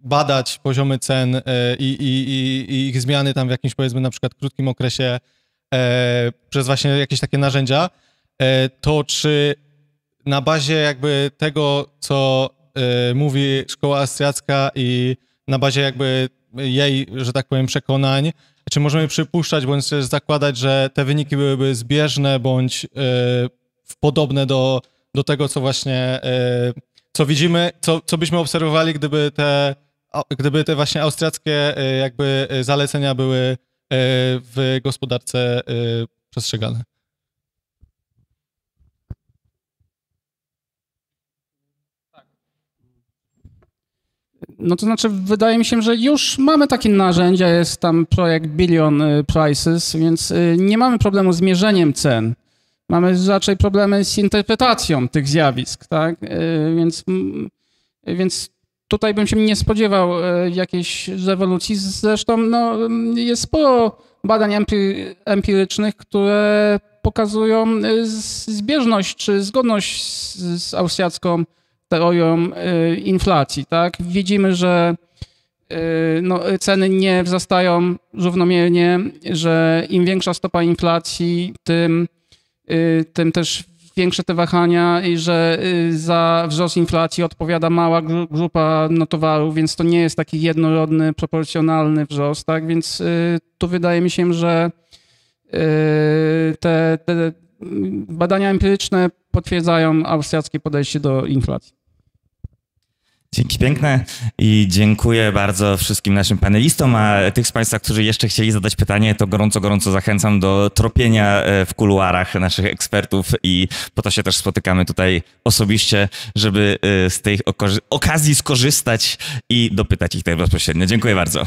badać poziomy cen e, i, i, i, ich zmiany tam w jakimś, powiedzmy, na przykład krótkim okresie przez właśnie jakieś takie narzędzia, to czy na bazie jakby tego, co mówi szkoła austriacka i na bazie jakby jej, że tak powiem, przekonań, czy możemy przypuszczać bądź też zakładać, że te wyniki byłyby zbieżne bądź podobne do, do tego, co właśnie co widzimy, co, co byśmy obserwowali, gdyby te, gdyby te właśnie austriackie e, jakby e, zalecenia były e, w gospodarce przestrzegane. No to znaczy, wydaje mi się, że już mamy takie narzędzia, jest tam projekt Billion Prices, więc nie mamy problemu z mierzeniem cen. Mamy raczej problemy z interpretacją tych zjawisk, tak? E, więc, mm, więc tutaj bym się nie spodziewał e, jakiejś rewolucji. Zresztą no, jest sporo badań empirycznych, które pokazują e, zbieżność czy zgodność z, austriacką teorią inflacji. Tak? Widzimy, że no, ceny nie wzrastają równomiernie, że im większa stopa inflacji, tym Y, tym też większe te wahania i że y, za wzrost inflacji odpowiada mała grupa towarów, więc to nie jest taki jednorodny, proporcjonalny wzrost, tak? Więc y, tu wydaje mi się, że te, te badania empiryczne potwierdzają austriackie podejście do inflacji. Dzięki piękne i dziękuję bardzo wszystkim naszym panelistom, a tych z Państwa, którzy jeszcze chcieli zadać pytanie, to gorąco, gorąco zachęcam do tropienia e, w kuluarach naszych ekspertów i po to się też spotykamy tutaj osobiście, żeby e, z tej okazji skorzystać i dopytać ich tak bezpośrednio. Dziękuję bardzo.